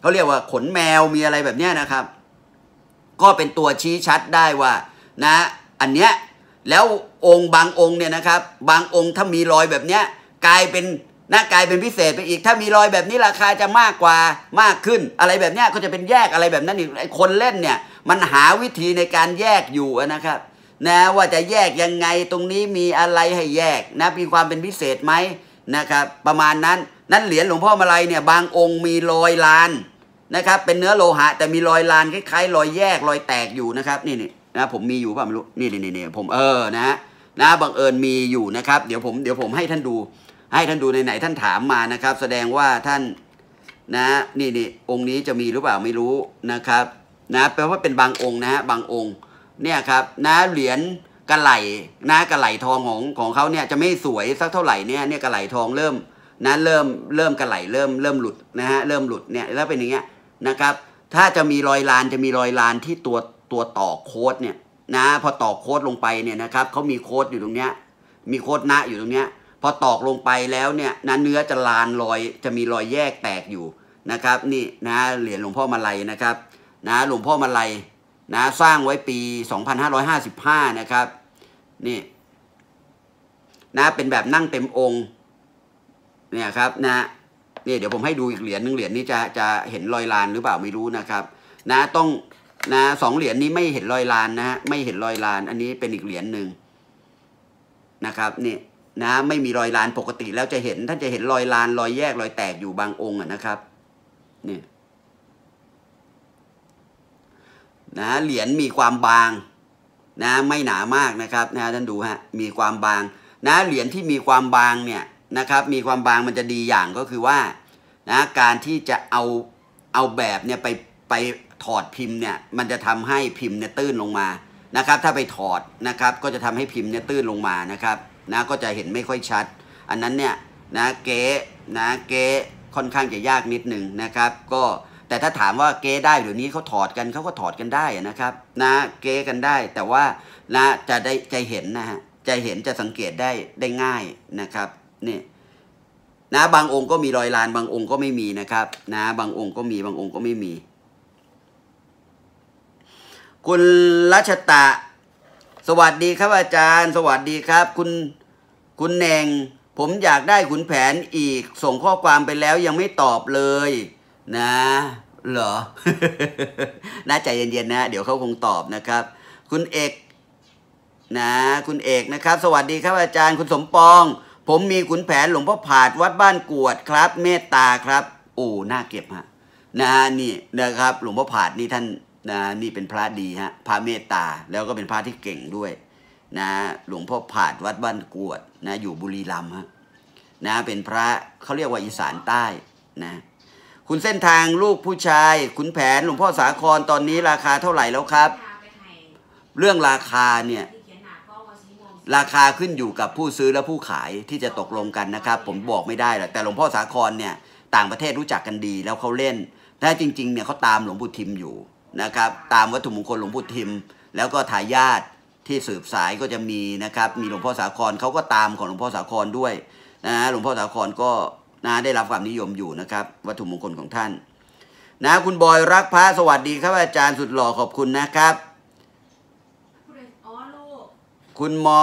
S1: เขาเรียกว่าขนแมวมีอะไรแบบนี้นะครับ ก็เป็นตัวชี้ชัดได้ว่านะ อันเนี้ยแล้วองค์บางองค์เนี่ยนะครับ บางองค์ถ้ามีรอยแบบเนี้ย กลายเป็นหน้ากลายเป็นพิเศษไปอีก ถ้ามีรอยแบบนี้ราคาจะมากกว่ามากขึ้นอะไรแบบเนี้ยก็จะเป็นแยกอะไรแบบนั้นอีกคนเล่นเนี่ย มันหาวิธีในการแยกอยู่นะครับ นะว่าจะแยกยังไงตรงนี้มีอะไรให้แยกนะ มีความเป็นพิเศษไหมนะครับ ประมาณนั้นนั้นเหรียญหลวงพ่อมาลัยเนี่ย บางองค์มีรอยลานนะครับเป็นเนื้อโลหะแต่มีรอยลานคล้ายๆ รอยแยกรอยแตกอยู่นะครับนี่นี่นะผมมีอยู่ป่ะไม่รู้นี่นี่นี่ผมเออนะ นะบังเอิญมีอยู่นะครับ เดี๋ยวผมเดี๋ยวผมให้ท่านดู ให้ท่านดูในไหนท่านถามมานะครับ แสดงว่าท่านนะนี่นี่องค์นี้จะมีหรือเปล่าไม่รู้นะครับ นะแปลว่าเป็นบางองค์นะฮะบางองค์เนี่ยครับ นะเหรียญกระไหลนะกระไหลทองของของเขาเนี่ยจะไม่สวยสักเท่าไหร่เนี่ยเนี่ยกระไหลทองเริ่ม นะเริ่มเริ่มกระไหลเริ่มเริ่มหลุดนะฮะเริ่มหลุดเนี่ยแล้วเป็นอย่างเงี้ยนะครับถ้าจะมีรอยลานจะมีรอยลานที่ตัวตัวต่อโค้ดเนี่ย นะ พอต่อโค้ดลงไปเนี่ยนะครับเขามีโค้ดอยู่ตรงเนี้ย มีโค้ดนะอยู่ตรงเนี้ย พอตอกลงไปแล้วเนี่ย นะเนื้อจะลานรอย จะมีรอยแยกแตกอยู่นะครับ นี่นะเหรียญหลวงพ่อมาลัยนะครับ นะหลวงพ่อมาลัยนะสร้างไว้ปี2555นะครับนี่นะเป็นแบบนั่งเต็มองค์ เนี่ยครับ นะนี่เดี๋ยวผมให้ดูอีกเหรียญหนึ่งเหรียญนี้จะจะเห็นรอยลานหรือเปล่าไม่รู้นะครับ นะต้องนะสองเหรียญนี้ไม่เห็นรอยลานนะฮะไม่เห็นรอยลาน อันนี้เป็นอีกเหรียญหนึ่งนะครับนี่นะไม่มีรอยลานปกติแล้วจะเห็น ท่านจะเห็นรอยลาน รอยแยกรอยแตกอยู่บางองค์นะครับ นี่นะเหรียญมีความบาง นะไม่หนามากนะครับนะท่านดูฮะมีความบาง นะเหรียญที่มีความบางเนี่ยนะครับมีความบางมันจะดีอย่างก็คือว่า นะการที่จะเอาเอาแบบเนี่ยไปไปถอดพิมพ์เนี่ยมันจะทำให้พิมพ์เนี่ยตื้นลงมานะครับ ถ้าไปถอดนะครับ ก็จะทำให้พิมพ์เนี่ยตื้นลงมานะครับ นะก็จะเห็นไม่ค่อยชัด อันนั้นเนี่ยนะเก๊นะเก๊ค่อนข้างจะยากนิดหนึ่งนะครับ ก็แต่ถ้าถามว่าเก๊ได้หรือนี้เขาถอดกันเขาก็ถอดกันได้นะครับ นะเก๊กันได้ แต่ว่านะจะได้จะเห็นนะฮะจะเห็นจะสังเกตได้ได้ง่ายนะครับเนี่ยนะบางองค์ก็มีรอยลานบางองค์ก็ไม่มีนะครับ นะ บางองค์ก็มีบางองค์ก็ไม่มี คุณรัชตะ สวัสดีครับอาจารย์ สวัสดีครับคุณคุณแนงผมอยากได้ขุนแผนอีกส่งข้อความไปแล้วยังไม่ตอบเลย นะเหรอน่าใจเย็นๆนะ เดี๋ยวเขาคงตอบนะครับ คุณเอก นะ คุณเอกนะครับ สวัสดีครับอาจารย์คุณสมปองผมมีขุนแผนหลวงพ่อผาดวัดบ้านกวดครับ เมตตาครับโอ้น่าเก็บฮะนะฮะนี่นะครับ หลวงพ่อผาดนี่ท่านนะนี่เป็นพระดีฮะพระเมตตาแล้วก็เป็นพระที่เก่งด้วย นะ หลวงพ่อผาดวัดบ้านกวดนะ อยู่บุรีรัมย์ฮะนะเป็นพระเขาเรียกว่าอีสานใต้นะคุณเส้นทางลูกผู้ชายคุณแผน หลวงพ่อสาครตอนนี้ราคาเท่าไหร่แล้วครับเรื่องราคาเนี่ยราคาขึ้นอยู่กับผู้ซื้อและผู้ขายที่จะตกลงกันนะครับ ผมบอกไม่ได้หรอกแต่หลวงพ่อสาครเนี่ยต่างประเทศรู้จักกันดี แล้วเขาเล่นถ้าจริงๆเนี่ยเขาตามหลวงปู่ทิมอยู่นะครับ ตามวัตถุมงคลหลวงปู่ทิมแล้วก็ทายาทที่สืบสายก็จะมีนะครับ มีหลวงพ่อสาครเขาก็ตามของหลวงพ่อสาครด้วยนะหลวงพ่อสาครก็นะได้รับความนิยมอยู่นะครับ วัตถุมงคลของท่าน นะคุณบอยรักพระสวัสดีครับอาจารย์สุดหล่อขอบคุณนะครับคุณมอ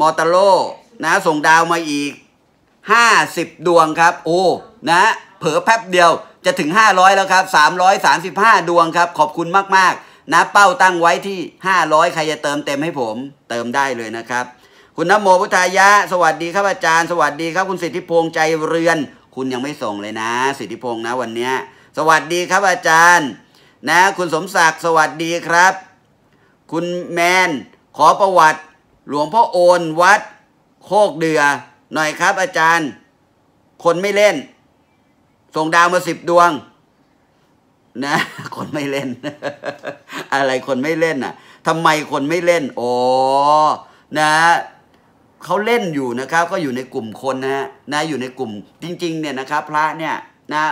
S1: มอตาโลนะ ส่งดาวมาอีก 50 ดวงครับ โอ้ นะ เผลอแป๊บเดียว จะถึง 500แล้วครับ 335 ดวงครับ ขอบคุณมากๆ นะ เป้าตั้งไว้ที่ 500ใครจะเติมเต็มให้ผม เติมได้เลยนะครับ คุณนโมพุทธายะ สวัสดีครับอาจารย์ สวัสดีครับคุณสิทธิพงษ์ใจเรือน คุณยังไม่ส่งเลยนะ สิทธิพงษ์นะวันนี้ สวัสดีครับอาจารย์ นะ คุณสมศักดิ์ สวัสดีครับคุณแมนขอประวัติ หลวงพ่อโอน วัด โคกเดือหน่อยครับ อาจารย์ คนไม่เล่นส่งดาวมาสิบดวงนะคนไม่เล่น อะไรคนไม่เล่นน่ะทำไมคนไม่เล่นโอ้นะเขาเล่นอยู่นะครับ ก็อยู่ในกลุ่มคนนะฮะนะอยู่ในกลุ่ม จริง ๆ เนี่ยนะครับ พระเนี่ย นะ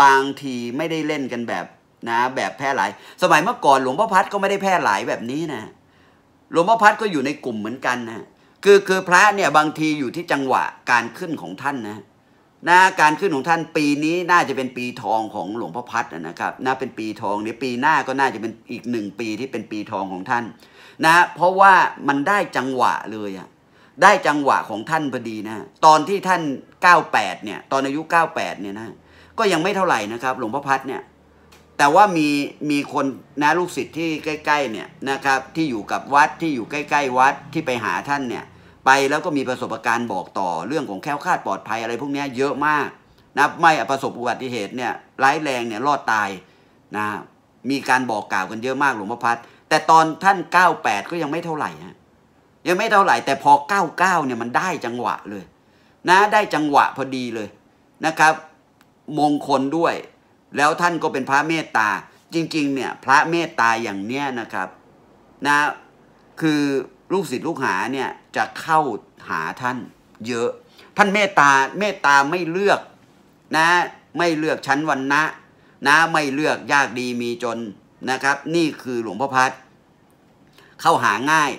S1: บางทีไม่ได้เล่นกันแบบนะแบบแพร่หลายสมัยเมื่อก่อนหลวงพ่อพัดก็ไม่ได้แพร่หลายแบบนี้นะ หลวงพ่อพัดก็อยู่ในกลุ่มเหมือนกันนะคือคือพระเนี่ยบางทีอยู่ที่จังหวะการขึ้นของท่านนะนะ การขึ้นของท่านปีนี้น่าจะเป็นปีทองของหลวงพ่อพัดนะครับ น่าเป็นปีทองเนี่ยปีหน้าก็น่าจะเป็นอีกหนึ่งปีที่เป็นปีทองของท่านนะเพราะว่ามันได้จังหวะเลยอะได้จังหวะของท่านพอดีนะตอนที่ท่าน98เนี่ย ตอนอายุ98เนี่ยนะก็ยังไม่เท่าไหร่นะครับ หลวงพ่อพัดเนี่ยแต่ว่ามีมีคนนะลูกศิษย์ที่ใกล้ๆเนี่ยนะครับ ที่อยู่กับวัดที่อยู่ใกล้ ๆ วัดที่ไปหาท่านเนี่ย ไปแล้วก็มีประสบการณ์บอกต่อเรื่องของแค้วคาดปลอดภัยอะไรพวกนี้เยอะมากนะไม่ประสบอุบัติเหตุเนี่ยร้ายแรงเนี่ยรอดตายนะมีการบอกกล่าวกันเยอะมากหลวงพ่อพัดแต่ตอนท่าน98ก็ยังไม่เท่าไหร่ฮะยังไม่เท่าไหร่แต่พอ99เนี่ยมันได้จังหวะเลย นะได้จังหวะพอดีเลยนะครับ มงคลด้วยแล้วท่านก็เป็นพระเมตตาจริง ๆ เนี่ยพระเมตตาอย่างเนี้ยนะครับ นะคือลูกศิษย์ลูกหาเนี่ยจะเข้าหาท่านเยอะ ท่านเมตตาเมตตาไม่เลือกนะไม่เลือกชั้นวันนะนะไม่เลือกยากดีมีจนนะครับ นี่คือหลวงพ่อพัดเข้าหาง่าย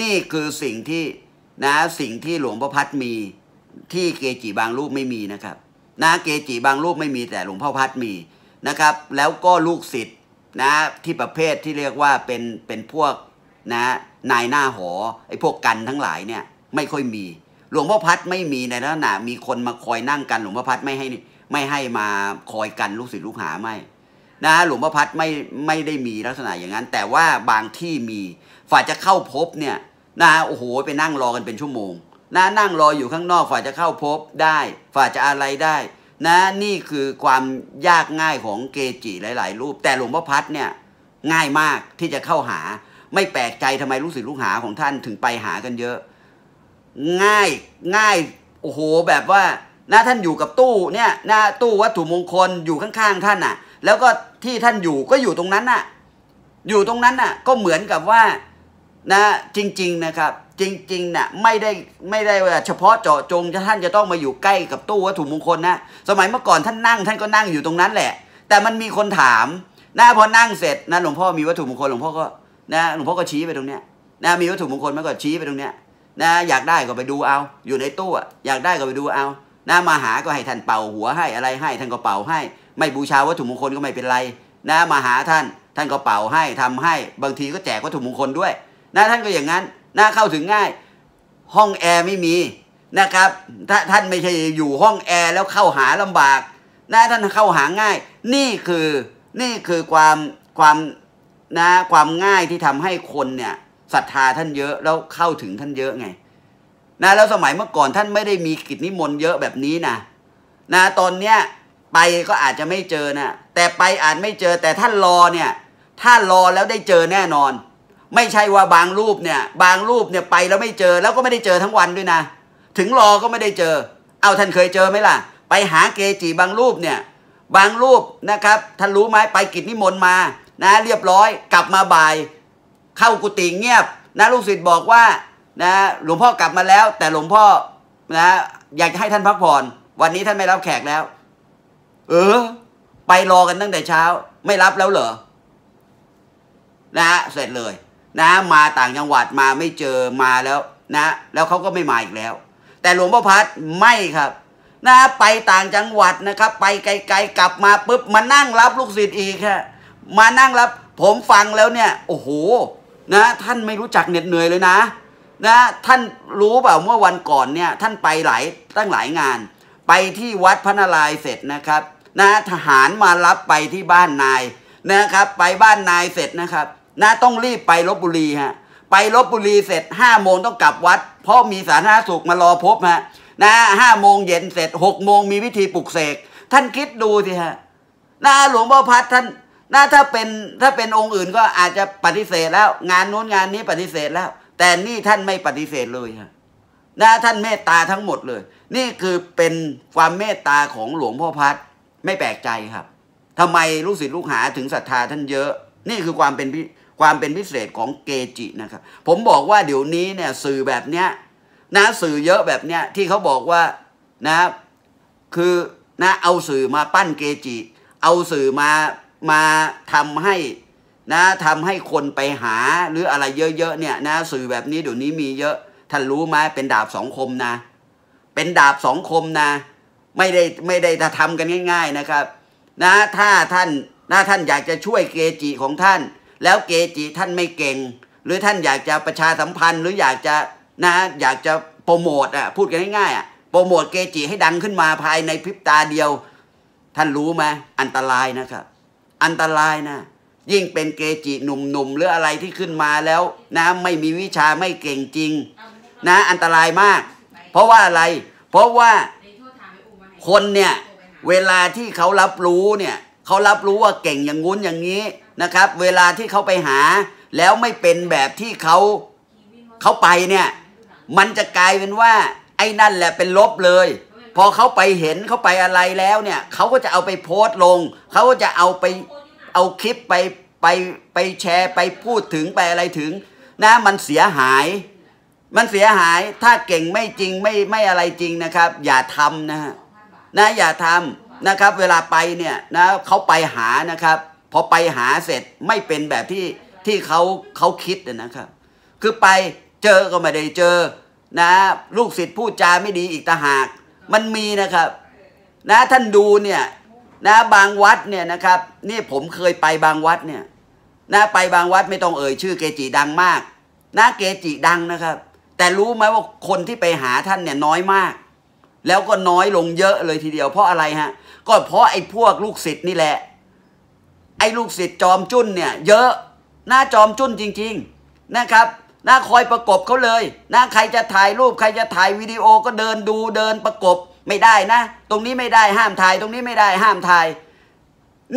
S1: นี่คือสิ่งที่นะสิ่งที่หลวงพ่อพัดมี ที่เกจิบางรูปไม่มีนะครับนะเกจิบางรูปไม่มีแต่หลวงพ่อพัดมีนะครับแล้วก็ลูกศิษย์นะที่ประเภทที่เรียกว่าเป็นเป็นพวกนะนายหน้าหอไอ้พวกกันทั้งหลายเนี่ยไม่ค่อยมี หลวงพ่อพัดไม่มีในลักษณะมีคนมาคอยนั่งกันหลวงพ่อพัดไม่ให้ไม่ให้มาคอยกันลูกศิษย์ลูกหาไม่ นะหลวงพ่อพัดไม่ไม่ได้มีลักษณะอย่างนั้น แต่ว่าบางที่มีฝ่ายจะเข้าพบเนี่ยนะโอ้โหไปนั่งรอกันเป็นชั่วโมงนะนั่งรออยู่ข้างนอกฝ่ายจะเข้าพบได้ฝ่ายจะอะไรได้นะนี่คือความยากง่ายของเกจิหลายๆรูปแต่ หลวงพ่อพัดเนี่ยง่ายมากที่จะเข้าหาไม่แปลกใจทำไมลูกศิษย์ลูกหาของท่านถึงไปหากันเยอะ ง่ายง่ายโอ้โหแบบว่าหน้าท่านอยู่กับตู้เนี่ยหน้าตู้วัตถุมงคลอยู่ข้างๆท่านน่ะ แล้วก็ที่ท่านอยู่ก็อยู่ตรงนั้นน่ะ อยู่ตรงนั้นน่ะ ก็เหมือนกับว่านะจริงๆนะครับจริงๆนะ่ะไม่ได้ไม่ได้ว่าเฉพาะเจาะจงท่านจะต้องมาอยู่ใกล้กับตู้วัตถุมงคลนะสมัยเมื่อก่อนท่านนั่งท่านก็นั่งอยู่ตรงนั้นแหละ แต่มันมีคนถามนะพอนั่งเสร็จนะหลวงพ่อมีวัตถุมงคลหลวงพ่อก็นะหลวงพ่อก็ชี้ไปตรงเนี้ยนะมีวัตถุมงคลมาก็ชี้ไปตรงเนี้ยนะอยากได้ก็ไปดูเอา อยู่ในตู้อยากได้ก็ไปดูเอา นะมาหาก็ให้ท่านเป่าหัวให้อะไรให้ ท่านก็เป่าให้ไม่บูชาวัตถุมงคลก็ไม่เป็นไรนะมาหาท่านท่านก็เป่าให้ทำให้บางทีก็แจกวัตถุมงคลด้วยนะท่านก็อย่างนั้นนะเข้าถึงง่าย ห้องแอร์ไม่มีนะครับ ถ้าท่านไม่ใช่อยู่ห้องแอร์แล้วเข้าหาลำบากนะท่านเข้าหาง่าย นี่คือนี่คือความความนะความง่ายที่ทำให้คนเนี่ยศรัทธาท่านเยอะแล้วเข้าถึงท่านเยอะไงนะแล้วสมัยเมื่อก่อนท่านไม่ได้มีกิจนิมนต์เยอะแบบนี้นะนะตอนเนี้ยไปก็อาจจะไม่เจอนะแต่ไปอาจไม่เจอแต่ท่านรอเนี่ยถ้ารอแล้วได้เจอแน่นอนไม่ใช่ว่าบางรูปเนี่ย บางรูปเนี่ย ไปแล้วไม่เจอ แล้วก็ไม่ได้เจอทั้งวันด้วยนะถึงรอก็ไม่ได้เจอ เอาท่านเคยเจอไหมล่ะ ไปหาเกจิบางรูปเนี่ย บางรูปนะครับ ท่านรู้ไหมไปกิจนิมนต์มา นะ เรียบร้อย กลับมาบ่าย เข้ากุฏิเงียบ นะลูกศิษย์บอกว่า นะ หลวงพ่อกลับมาแล้ว แต่หลวงพ่อ นะ อยากจะให้ท่านพักผ่อนวันนี้ท่านไม่รับแขกแล้วเออไปรอกันตั้งแต่เช้า ไม่รับแล้วเหรอนะเสร็จเลยนะมาต่างจังหวัดมาไม่เจอมาแล้วนะ แล้วเขาก็ไม่มาอีกแล้ว แต่หลวงพ่อพัดไม่ครับนะไปต่างจังหวัดนะครับ ไปไกล ๆกลับมาปุ๊บมานั่งรับลูกศิษย์อีกฮะมานั่งรับผมฟังแล้วเนี่ย โอ้โหนะ ท่านไม่รู้จักเหน็ดเหนื่อยเลยนะ นะ ท่านรู้เปล่าเมื่อวันก่อนเนี่ย ท่านไปหลายตั้งหลายงาน ไปที่วัดพระนารายณ์เสร็จนะครับนะทหารมารับไปที่บ้านนายนะครับ ไปบ้านนายเสร็จนะครับนะต้องรีบไปลบบุรีฮะ ไปลบบุรีเสร็จห้าโมงต้องกลับวัดเพราะมีสาธารณสุขมารอพบฮะนะห้าโมงเย็นเสร็จหกโมงมีวิธีปลุกเสกท่านคิดดูสิฮะนะหลวงพ่อพัดท่านนะถ้าเป็นถ้าเป็นองค์อื่นก็อาจจะปฏิเสธแล้ว งานโน้นงานนี้ปฏิเสธแล้ว แต่นี่ท่านไม่ปฏิเสธเลยฮะนะท่านเมตตาทั้งหมดเลย นี่คือเป็นความเมตตาของหลวงพ่อพัดไม่แปลกใจครับ ทำไมลูกศิษย์ลูกหาถึงศรัทธาท่านเยอะ นี่คือความเป็นความเป็นพิเศษของเกจินะครับ ผมบอกว่าเดี๋ยวนี้เนี่ยสื่อแบบเนี้ยนะสื่อเยอะแบบเนี้ยที่เขาบอกว่านะ คือนะเอาสื่อมาปั้นเกจิ เอาสื่อมามาทำให้ นะทำให้คนไปหาหรืออะไรเยอะๆเนี่ยนะสื่อแบบนี้เดี๋ยวนี้มีเยอะท่านรู้ไหมเป็นดาบสองคมนะ เป็นดาบสองคมนะไม่ได้ไม่ได้ทำกันง่าย ๆ นะครับนะถ้าท่านถ้าท่านอยากจะช่วยเกจิของท่านแล้วเกจิท่านไม่เก่งหรือท่านอยากจะประชาสัมพันธ์หรืออยากจะนะอยากจะโปรโมทอ่ะพูดกันง่ายๆอ่ะโปรโมทเกจิให้ดังขึ้นมาภายในพริบตาเดียว ท่านรู้ไหมอันตรายนะครับ อันตรายนะยิ่งเป็นเกจิหนุ่มๆหรืออะไรที่ขึ้นมาแล้วนะไม่มีวิชาไม่เก่งจริง นะอันตรายมาก เพราะว่าอะไร เพราะว่าคนเนี่ย เวลาที่เขารับรู้เนี่ย เขารับรู้ว่าเก่งอย่างงู้นอย่างนี้นะครับเวลาที่เขาไปหาแล้วไม่เป็นแบบที่เขาเขาไปเนี่ย มันจะกลายเป็นว่า ไอ้นั่นแหละเป็นลบเลย พอเขาไปเห็นเขาไปอะไรแล้วเนี่ย เขาก็จะเอาไปโพสต์ลงเขาก็จะเอาไปเอาคลิปไปไปไปแชร์ไปพูดถึงไปอะไรถึงนะมันเสียหาย มันเสียหายถ้าเก่งไม่จริงไม่ไม่อะไรจริงนะครับ อย่าทำนะฮะนะอย่าทำนะครับ เวลาไปเนี่ยนะเขาไปหานะครับพอไปหาเสร็จไม่เป็นแบบที่ที่เขาเขาคิดนะครับ คือไปเจอก็ไม่ได้เจอ นะลูกศิษย์พูดจาไม่ดีอีกต่หาก มันมีนะครับ นะท่านดูเนี่ย นะบางวัดเนี่ยนะครับ นี่ผมเคยไปบางวัดเนี่ย นะไปบางวัดไม่ต้องเอ่ยชื่อ เกจิดังมาก นะเกจิดังนะครับ แต่รู้ไหมว่าคนที่ไปหาท่านเนี่ยน้อยมาก แล้วก็น้อยลงเยอะเลยทีเดียวเพราะอะไรฮะก็เพราะไอ้พวกลูกศิษย์นี่แหละไอ้ลูกศิษย์จอมจุ้นเนี่ย เยอะหน้าจอมจุ้นจริง ๆนะครับ หน้าคอยประกบเขาเลย หน้าใครจะถ่ายรูปใครจะถ่ายวิดีโอก็เดินดูเดินประกบไม่ได้นะ ตรงนี้ไม่ได้ห้ามถ่ายตรงนี้ไม่ได้ห้ามถ่าย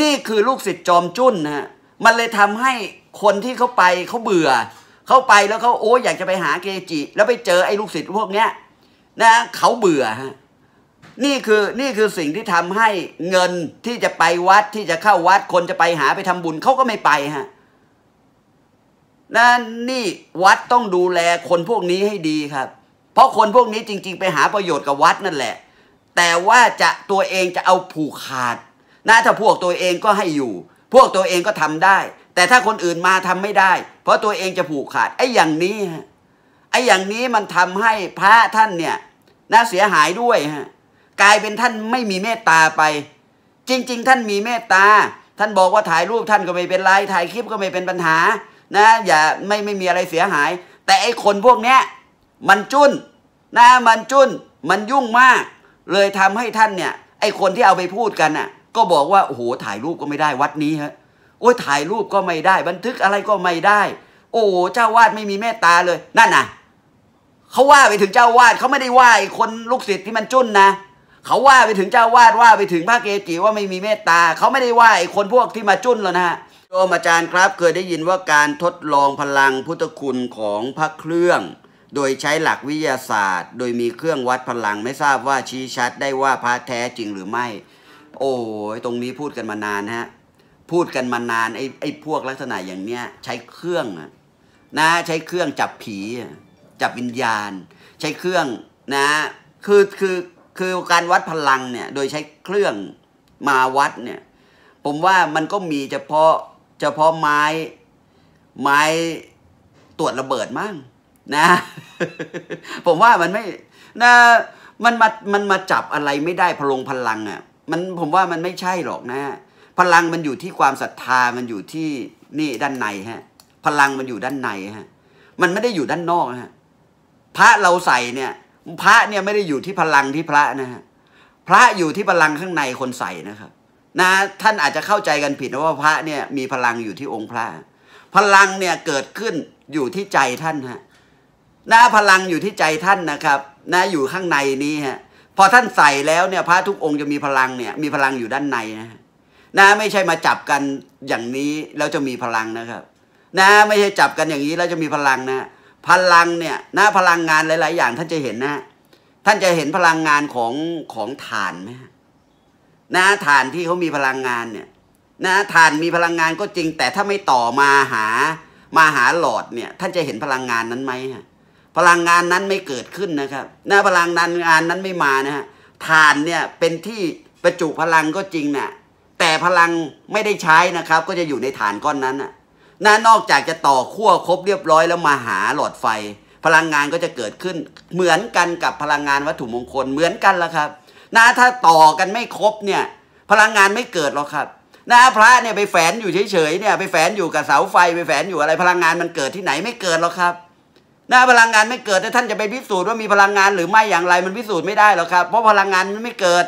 S1: นี่คือลูกศิษย์จอมจุ้นนะฮะมันเลยทำให้คนที่เขาไปเขาเบื่อเขาไปแล้วเขาโอ้อยากจะไปหาเกจิแล้วไปเจอไอ้ลูกศิษย์พวกเนี้ย นะเขาเบื่อฮะนี่คือนี่คือสิ่งที่ทำให้เงินที่จะไปวัดที่จะเข้าวัด คนจะไปหาไปทำบุญเขาก็ไม่ไปฮะนั่นนี่วัดต้องดูแล คนพวกนี้ให้ดีครับ เพราะคนพวกนี้จริง ๆ ไปหาประโยชน์กับวัดนั่นแหละ แต่ว่าจะตัวเองจะเอาผูกขาด นะถ้าพวกตัวเองก็ให้อยู่ พวกตัวเองก็ทำได้ แต่ถ้าคนอื่นมาทำไม่ได้ เพราะตัวเองจะผูกขาดไอ้อย่างนี้ฮะไอ้อย่างนี้มันทำให้พระท่านเนี่ย น่าเสียหายด้วยฮะกลายเป็นท่านไม่มีเมตตาไป จริง ๆ ท่านมีเมตตา ท่านบอกว่าถ่ายรูปท่านก็ไม่เป็นไรถ่ายคลิปก็ไม่เป็นปัญหานะอย่าไม่ไม่มีอะไรเสียหาย แต่ไอ้คนพวกเนี้ย มันจุนนะมันจุนมันยุ่งมาก เลยทำให้ท่านเนี่ยไอ้คนที่เอาไปพูดกันน่ะ ก็บอกว่าโอ้โหถ่ายรูปก็ไม่ได้วัดนี้ฮะโอ้ยถ่ายรูปก็ไม่ได้ บันทึกอะไรก็ไม่ได้ โอ้เจ้าวาดไม่มีเมตตาเลยนั่นน่ะเขาว่าไปถึงเจ้าวาดเขาไม่ได้ว่าไอ้คนลูกศิษย์ที่มันจุนนะเขาว่าไปถึงเจ้าวาดว่าไปถึงพระเกจิว่าไม่มีเมตตาเขาไม่ได้ว่าไอ้คนพวกที่มาจุ้นแล้วนะฮะ โยมอาจารย์ครับเคยได้ยินว่าการทดลองพลังพุทธคุณของพระเครื่อง โดยใช้หลักวิทยาศาสตร์ โดยมีเครื่องวัดพลังไม่ทราบว่าชี้ชัดได้ว่าพระแท้จริงหรือไม่ โอ้ยตรงนี้พูดกันมานานฮะ พูดกันมานานไอ้ไอ้พวกลักษณะอย่างเนี้ย ใช้เครื่องนะ ใช้เครื่องจับผีจับวิญญาณ ใช้เครื่องนะคือคือคือการวัดพลังเนี่ย โดยใช้เครื่องมาวัดเนี่ยผมว่ามันก็มีเฉพาะเฉพาะไม้ไม้ตรวจระเบิดมั่งนะ ผมว่ามันไม่นะมันมามันมาจับอะไรไม่ได้พลงพลังอะ่ะมันผมว่ามันไม่ใช่หรอกนะพลังมันอยู่ที่ความศรัทธามันอยู่ที่นี่ด้านในฮะพลังมันอยู่ด้านในฮะมันไม่ได้อยู่ด้านนอกฮะพระเราใส่เนี่ยพระเนี่ยไม่ได้อยู่ที่พลังที่พระนะฮะพระอยู่ที่พลังข้างในคนใส่นะครับ นะท่านอาจจะเข้าใจกันผิดนะว่าพระเนี่ยมีพลังอยู่ที่องค์พระ พลังเนี่ยเกิดขึ้นอยู่ที่ใจท่านฮะนะพลังอยู่ที่ใจท่านนะครับ นะอยู่ข้างในนี้ฮะพอท่านใส่แล้วเนี่ยพระทุกองค์จะมีพลังเนี่ย มีพลังอยู่ด้านในนะนะไม่ใช่มาจับกันอย่างนี้แล้วจะมีพลังนะครับ นะไม่ใช่จับกันอย่างนี้แล้วจะมีพลังนะพลังเนี่ยนะพลังงานหลายๆ อย่าง ท่านจะเห็นนะ ท่านจะเห็นพลังงานของของฐานไหมนะฐานที่เขามีพลังงานเนี่ยนะฐานมีพลังงานก็จริง แต่ถ้าไม่ต่อมาหามาหาหลอดเนี่ยท่านจะเห็นพลังงานนั้นไหมฮะพลังงานนั้นไม่เกิดขึ้นนะครับนะพลังงานงานนั้นไม่มานะฮะฐานเนี่ยเป็นที่ประจุพลังก็จริงนะ่ะแต่พลังไม่ได้ใช้นะครับ ก็จะอยู่ในฐานก้อนนั้นนะนะนอกจากจะต่อขั้วครบเรียบร้อยแล้วมาหาหลอดไฟ พลังงานก็จะเกิดขึ้นเหมือนกันกับพลังงานวัตถุมงคลเหมือนกันละครับนะถ้าต่อกันไม่ครบเนี่ย พลังงานไม่เกิดหรอกครับนะพระเนี่ยไปแฝนอยู่เฉยๆเนี่ย ไปแฝนอยู่กับเสาไฟไปแฝนอยู่อะไรพลังงานมันเกิดที่ไหนไม่เกิดหรอกครับนะพลังงานไม่เกิดแต่ท่านจะไปพิสูจน์ว่ามีพลังงานหรือไม่อย่างไรมันพิสูจน์ไม่ได้หรอกครับเพราะพลังงานมันไม่เกิด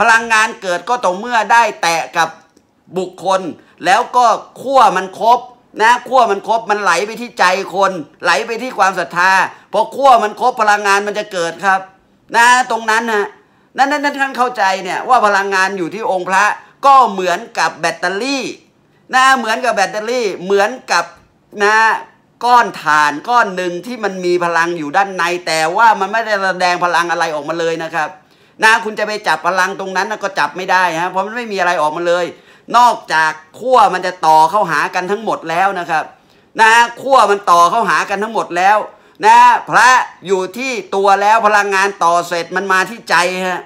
S1: พลังงานเกิดก็ต่อเมื่อได้แตะกับบุคคลแล้วก็ขั้วมันครบนะขั้วมันครบมันไหลไปที่ใจคนไหลไปที่ความศรัทธาพอขั้วมันครบพลังงานมันจะเกิดครับ นะตรงนั้นนะนั่นนั่นนัานเข้าใจเนี่ยว่าพลังงานอยู่ที่องค์พระ ก็เหมือนกับแบตเตอรี่นะเหมือนกับแบตเตอรี่เหมือนกับนะก้อนฐาน ก้อนหนึ่งที่มันมีพลังอยู่ด้านในแต่ว่ามันไม่ได้แสดงพลังอะไรออกมาเลยนะครับนะคุณจะไปจับพลังตรงนั้นก็จับไม่ได้ฮะเพราะมันไม่มีอะไรออกมาเลยนอกจากขั้วมันจะต่อเข้าหากันทั้งหมดแล้วนะครับ นะขั้วมันต่อเข้าหากันทั้งหมดแล้ว นะพระอยู่ที่ตัวแล้วพลังงานต่อเสร็จมันมาที่ใจฮะ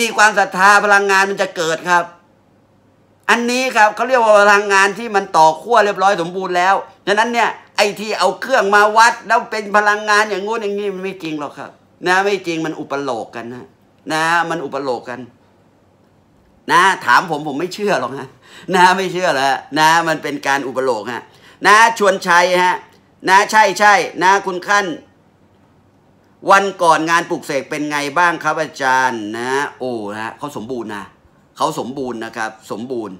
S1: มีความศรัทธาพลังงานมันจะเกิดครับ อันนี้ครับเขาเรียกว่าพลังงานที่มันต่อขั้วเรียบร้อยสมบูรณ์แล้วดังนั้นเนี่ยไอที่เอาเครื่องมาวัด แล้วเป็นพลังงานอย่างงู้นอย่างนี้มันไม่จริงหรอกครับ นะไม่จริงมันอุปโลกกัน นะนะ มันอุปโลกกันนะถามผมผมไม่เชื่อหรอกฮะนะไม่เชื่อแล้วนะมันเป็นการอุปโลกฮะ นะชวนชัยฮะนะใช่ใช่นะคุณขั้น วันก่อนงานปลูกเสกเป็นไงบ้างครับอาจารย์ นะ โอ้ฮะเขาสมบูรณ์นะเขาสมบูรณ์นะครับ สมบูรณ์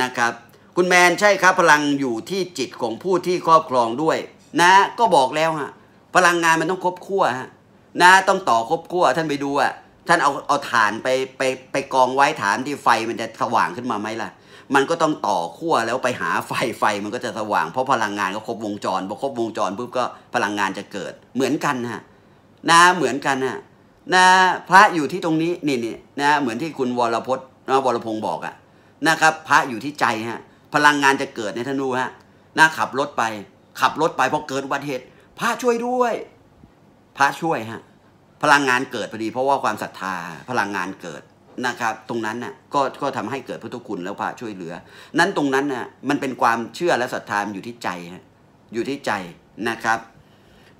S1: นะครับ คุณแมนใช่ครับ พลังอยู่ที่จิตของผู้ที่ครอบครองด้วย นะก็บอกแล้วฮะพลังงานมันต้องครบขั้วฮะนะต้องต่อครบขั้วท่านไปดูอะท่านเอาเอาฐานไปไปไปกองไว้ฐานที่ไฟมันจะสว่างขึ้นมาไหมล่ะ มันก็ต้องต่อขั้วแล้วไปหาไฟไฟมันก็จะสว่างเพราะพลังงาน ก็ครบวงจรพอครบวงจรปุ๊บก็พลังงานจะเกิดเหมือนกันฮะนะเหมือนกันฮะนะพระอยู่ที่ตรงนี้นี่นี่นะเหมือนที่คุณวรพจน์นะวรพงศ์บอกอะนะครับ พระอยู่ที่ใจฮะพลังงานจะเกิดในธนูฮะนะขับรถไป ขับรถไปพอเกิดอุบัติเหตุ พระช่วยด้วย พระช่วยฮะพลังงานเกิดพอดี เพราะว่าความศรัทธาพลังงานเกิดนะครับ ตรงนั้นน่ะก็ก็ทำให้เกิดพุทธคุณแล้วพระช่วยเหลือ นั้นตรงนั้นน่ะมันเป็นความเชื่อและศรัทธาอยู่ที่ใจอยู่ที่ใจนะครับ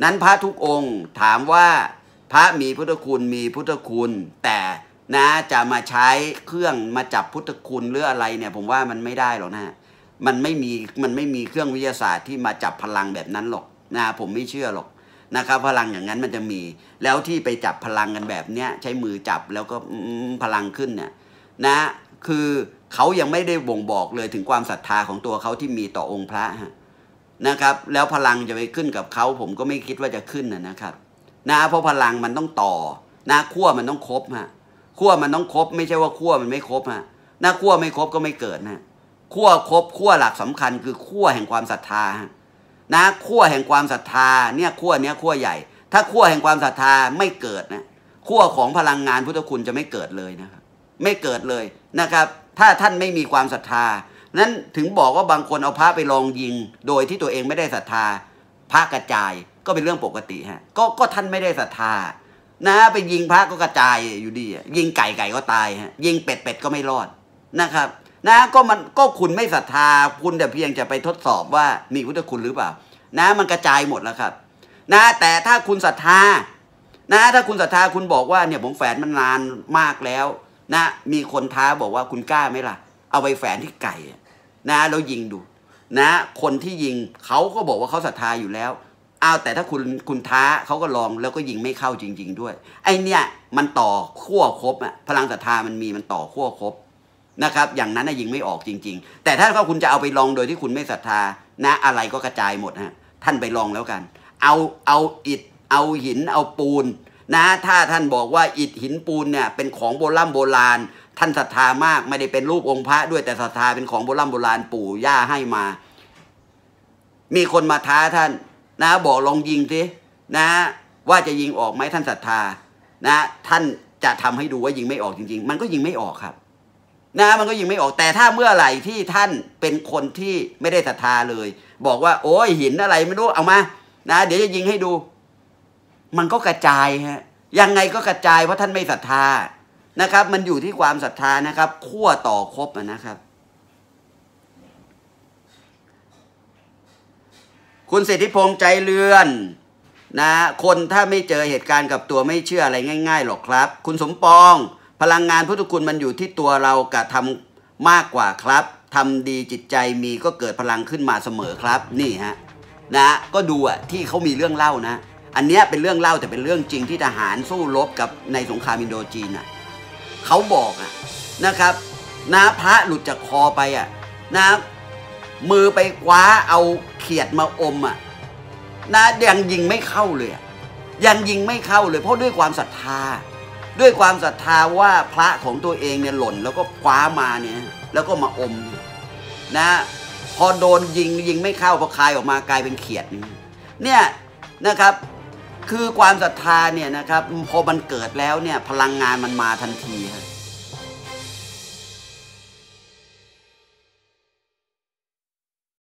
S1: นั้นพระทุกองค์ถามว่า พระมีพุทธคุณมีพุทธคุณแต่นะจะมาใช้เครื่องมาจับพุทธคุณหรืออะไรเนี่ย ผมว่ามันไม่ได้หรอกนะมันไม่มีมันไม่มีเครื่องวิทยาศาสตร์ที่มาจับพลังแบบนั้นหรอกนะผมไม่เชื่อหรอกนะครับพลังอย่างนั้นมันจะมีแล้วที่ไปจับพลังกันแบบเนี้ยใช้มือจับแล้วก็พลังขึ้นเนี่ยนะคือเขายังไม่ได้บ่งบอกเลยถึงความศรัทธาของตัวเขาที่มีต่อองค์พระนะครับ แล้วพลังจะไปขึ้นกับเขาผมก็ไม่คิดว่าจะขึ้นนะครับ นะเพราะพลังมันต้องต่อ นะขั้วมันต้องครบฮะขั้วมันต้องครบไม่ใช่ว่าขั้วมันไม่ครบฮะนะขั้วไม่ครบก็ไม่เกิดนะขั้วครบขั้วหลักสำคัญคือขั้วแห่งความศรัทธาฮะนะขั้วแห่งความศรัทธาเนี่ยขั้วเนี้ยขั้วใหญ่ถ้าขั้วแห่งความศรัทธาไม่เกิดนะขั้วของพลังงานพุทธคุณจะไม่เกิดเลยนะครับไม่เกิดเลยนะครับ ถ้าท่านไม่มีความศรัทธานั้นถึงบอกว่าบางคนเอาพระไปลองยิงโดยที่ตัวเองไม่ได้ศรัทธา พระกระจายก็เป็นเรื่องปกติฮะก็ก็ท่านไม่ได้ศรัทธา นะไปยิงพระก็กระจายอยู่ดียิงไก่ไก่ก็ตายฮะยิงเป็ดเป็ดก็ไม่รอดนะครับนะก็มันก็คุณไม่ศรัทธาคุณแต่เพียงจะไปทดสอบว่ามีพุทธคุณหรือเปล่านะมันกระจายหมดแล้วครับ นะ แต่ถ้าคุณศรัทธานะ ถ้าคุณศรัทธาคุณบอกว่าเนี่ยผมแฝนมันนานมากแล้ว นะมีคนท้าบอกว่าคุณกล้าไหมล่ะ เอาไปแฝนที่ไก่นะแล้วยิงดู นะ คนที่ยิงเขาก็บอกว่าเขาศรัทธาอยู่แล้วเอาแต่ถ้าคุณคุณท้าเขาก็ลองแล้วก็ยิงไม่เข้าจริง ๆด้วย ไอเนี่ยมันต่อขั้วครบอะพลังศรัทธามันมีมันต่อขั้วครบนะครับอย่างนั้นยิงไม่ออกจริง ๆ แต่ถ้าก็คุณจะเอาไปลองโดยที่คุณไม่ศรัทธา นะอะไรก็กระจายหมดฮะ ท่านไปลองแล้วกัน เอาเอาอิฐเอาหินเอาปูน นะถ้าท่านบอกว่าอิฐหินปูนเนี่ย เป็นของโบราณโบราณ ท่านศรัทธามาก ไม่ได้เป็นรูปองค์พระด้วย แต่ศรัทธาเป็นของโบราณโบราณปู่ย่าให้มา มีคนมาท้าท่าน นะบอกลองยิงสินะว่าจะยิงออกไหมท่านศรัทธา นะท่านจะทำให้ดูว่ายิงไม่ออกจริงๆ มันก็ยิงไม่ออกครับนะมันก็ยิงไม่ออกแต่ถ้าเมื่อไหร่ที่ท่านเป็นคนที่ไม่ได้ศรัทธาเลย บอกว่า โอ้ยหินอะไรไม่รู้เอามา นะ เดี๋ยวจะยิงให้ดู มันก็กระจายฮะยังไงก็กระจาย เพราะท่านไม่ศรัทธานะครับ มันอยู่ที่ความศรัทธานะครับ ขั้วต่อครบนะครับ คุณสิทธิพงษ์ใจเรือนนะ คนถ้าไม่เจอเหตุการณ์กับตัวไม่เชื่ออะไรง่าย ๆหรอกครับ คุณสมปองพลังงานพุทธคุณมันอยู่ที่ตัวเรากระทำมากกว่าครับทำดีจิตใจมีก็เกิดพลังขึ้นมาเสมอครับ นี่ฮะนะก็ดูอ่ะที่เขามีเรื่องเล่านะอันเนี้ยเป็นเรื่องเล่าแต่เป็นเรื่องจริงที่ทหารสู้รบกับในสงครามอินโดจีนอ่ะเขาบอกอ่ะนะครับนะพระหลุดจากคอไปอ่ะนะมือไปคว้าเอาเขียดมาอมอ่ะนะยังยิงไม่เข้าเลยยังยิงไม่เข้าเลยเพราะด้วยความศรัทธาด้วยความศรัทธาว่าพระของตัวเองเนี่ยหล่นแล้วก็คว้ามาเนี่ยแล้วก็มาอมนะพอโดนยิงยิงไม่เข้าพอคายออกมากลายเป็นเขียดเนี่ยนะครับคือความศรัทธาเนี่ยนะครับพอมันเกิดแล้วเนี่ยพลังงานมันมาทันทีครับ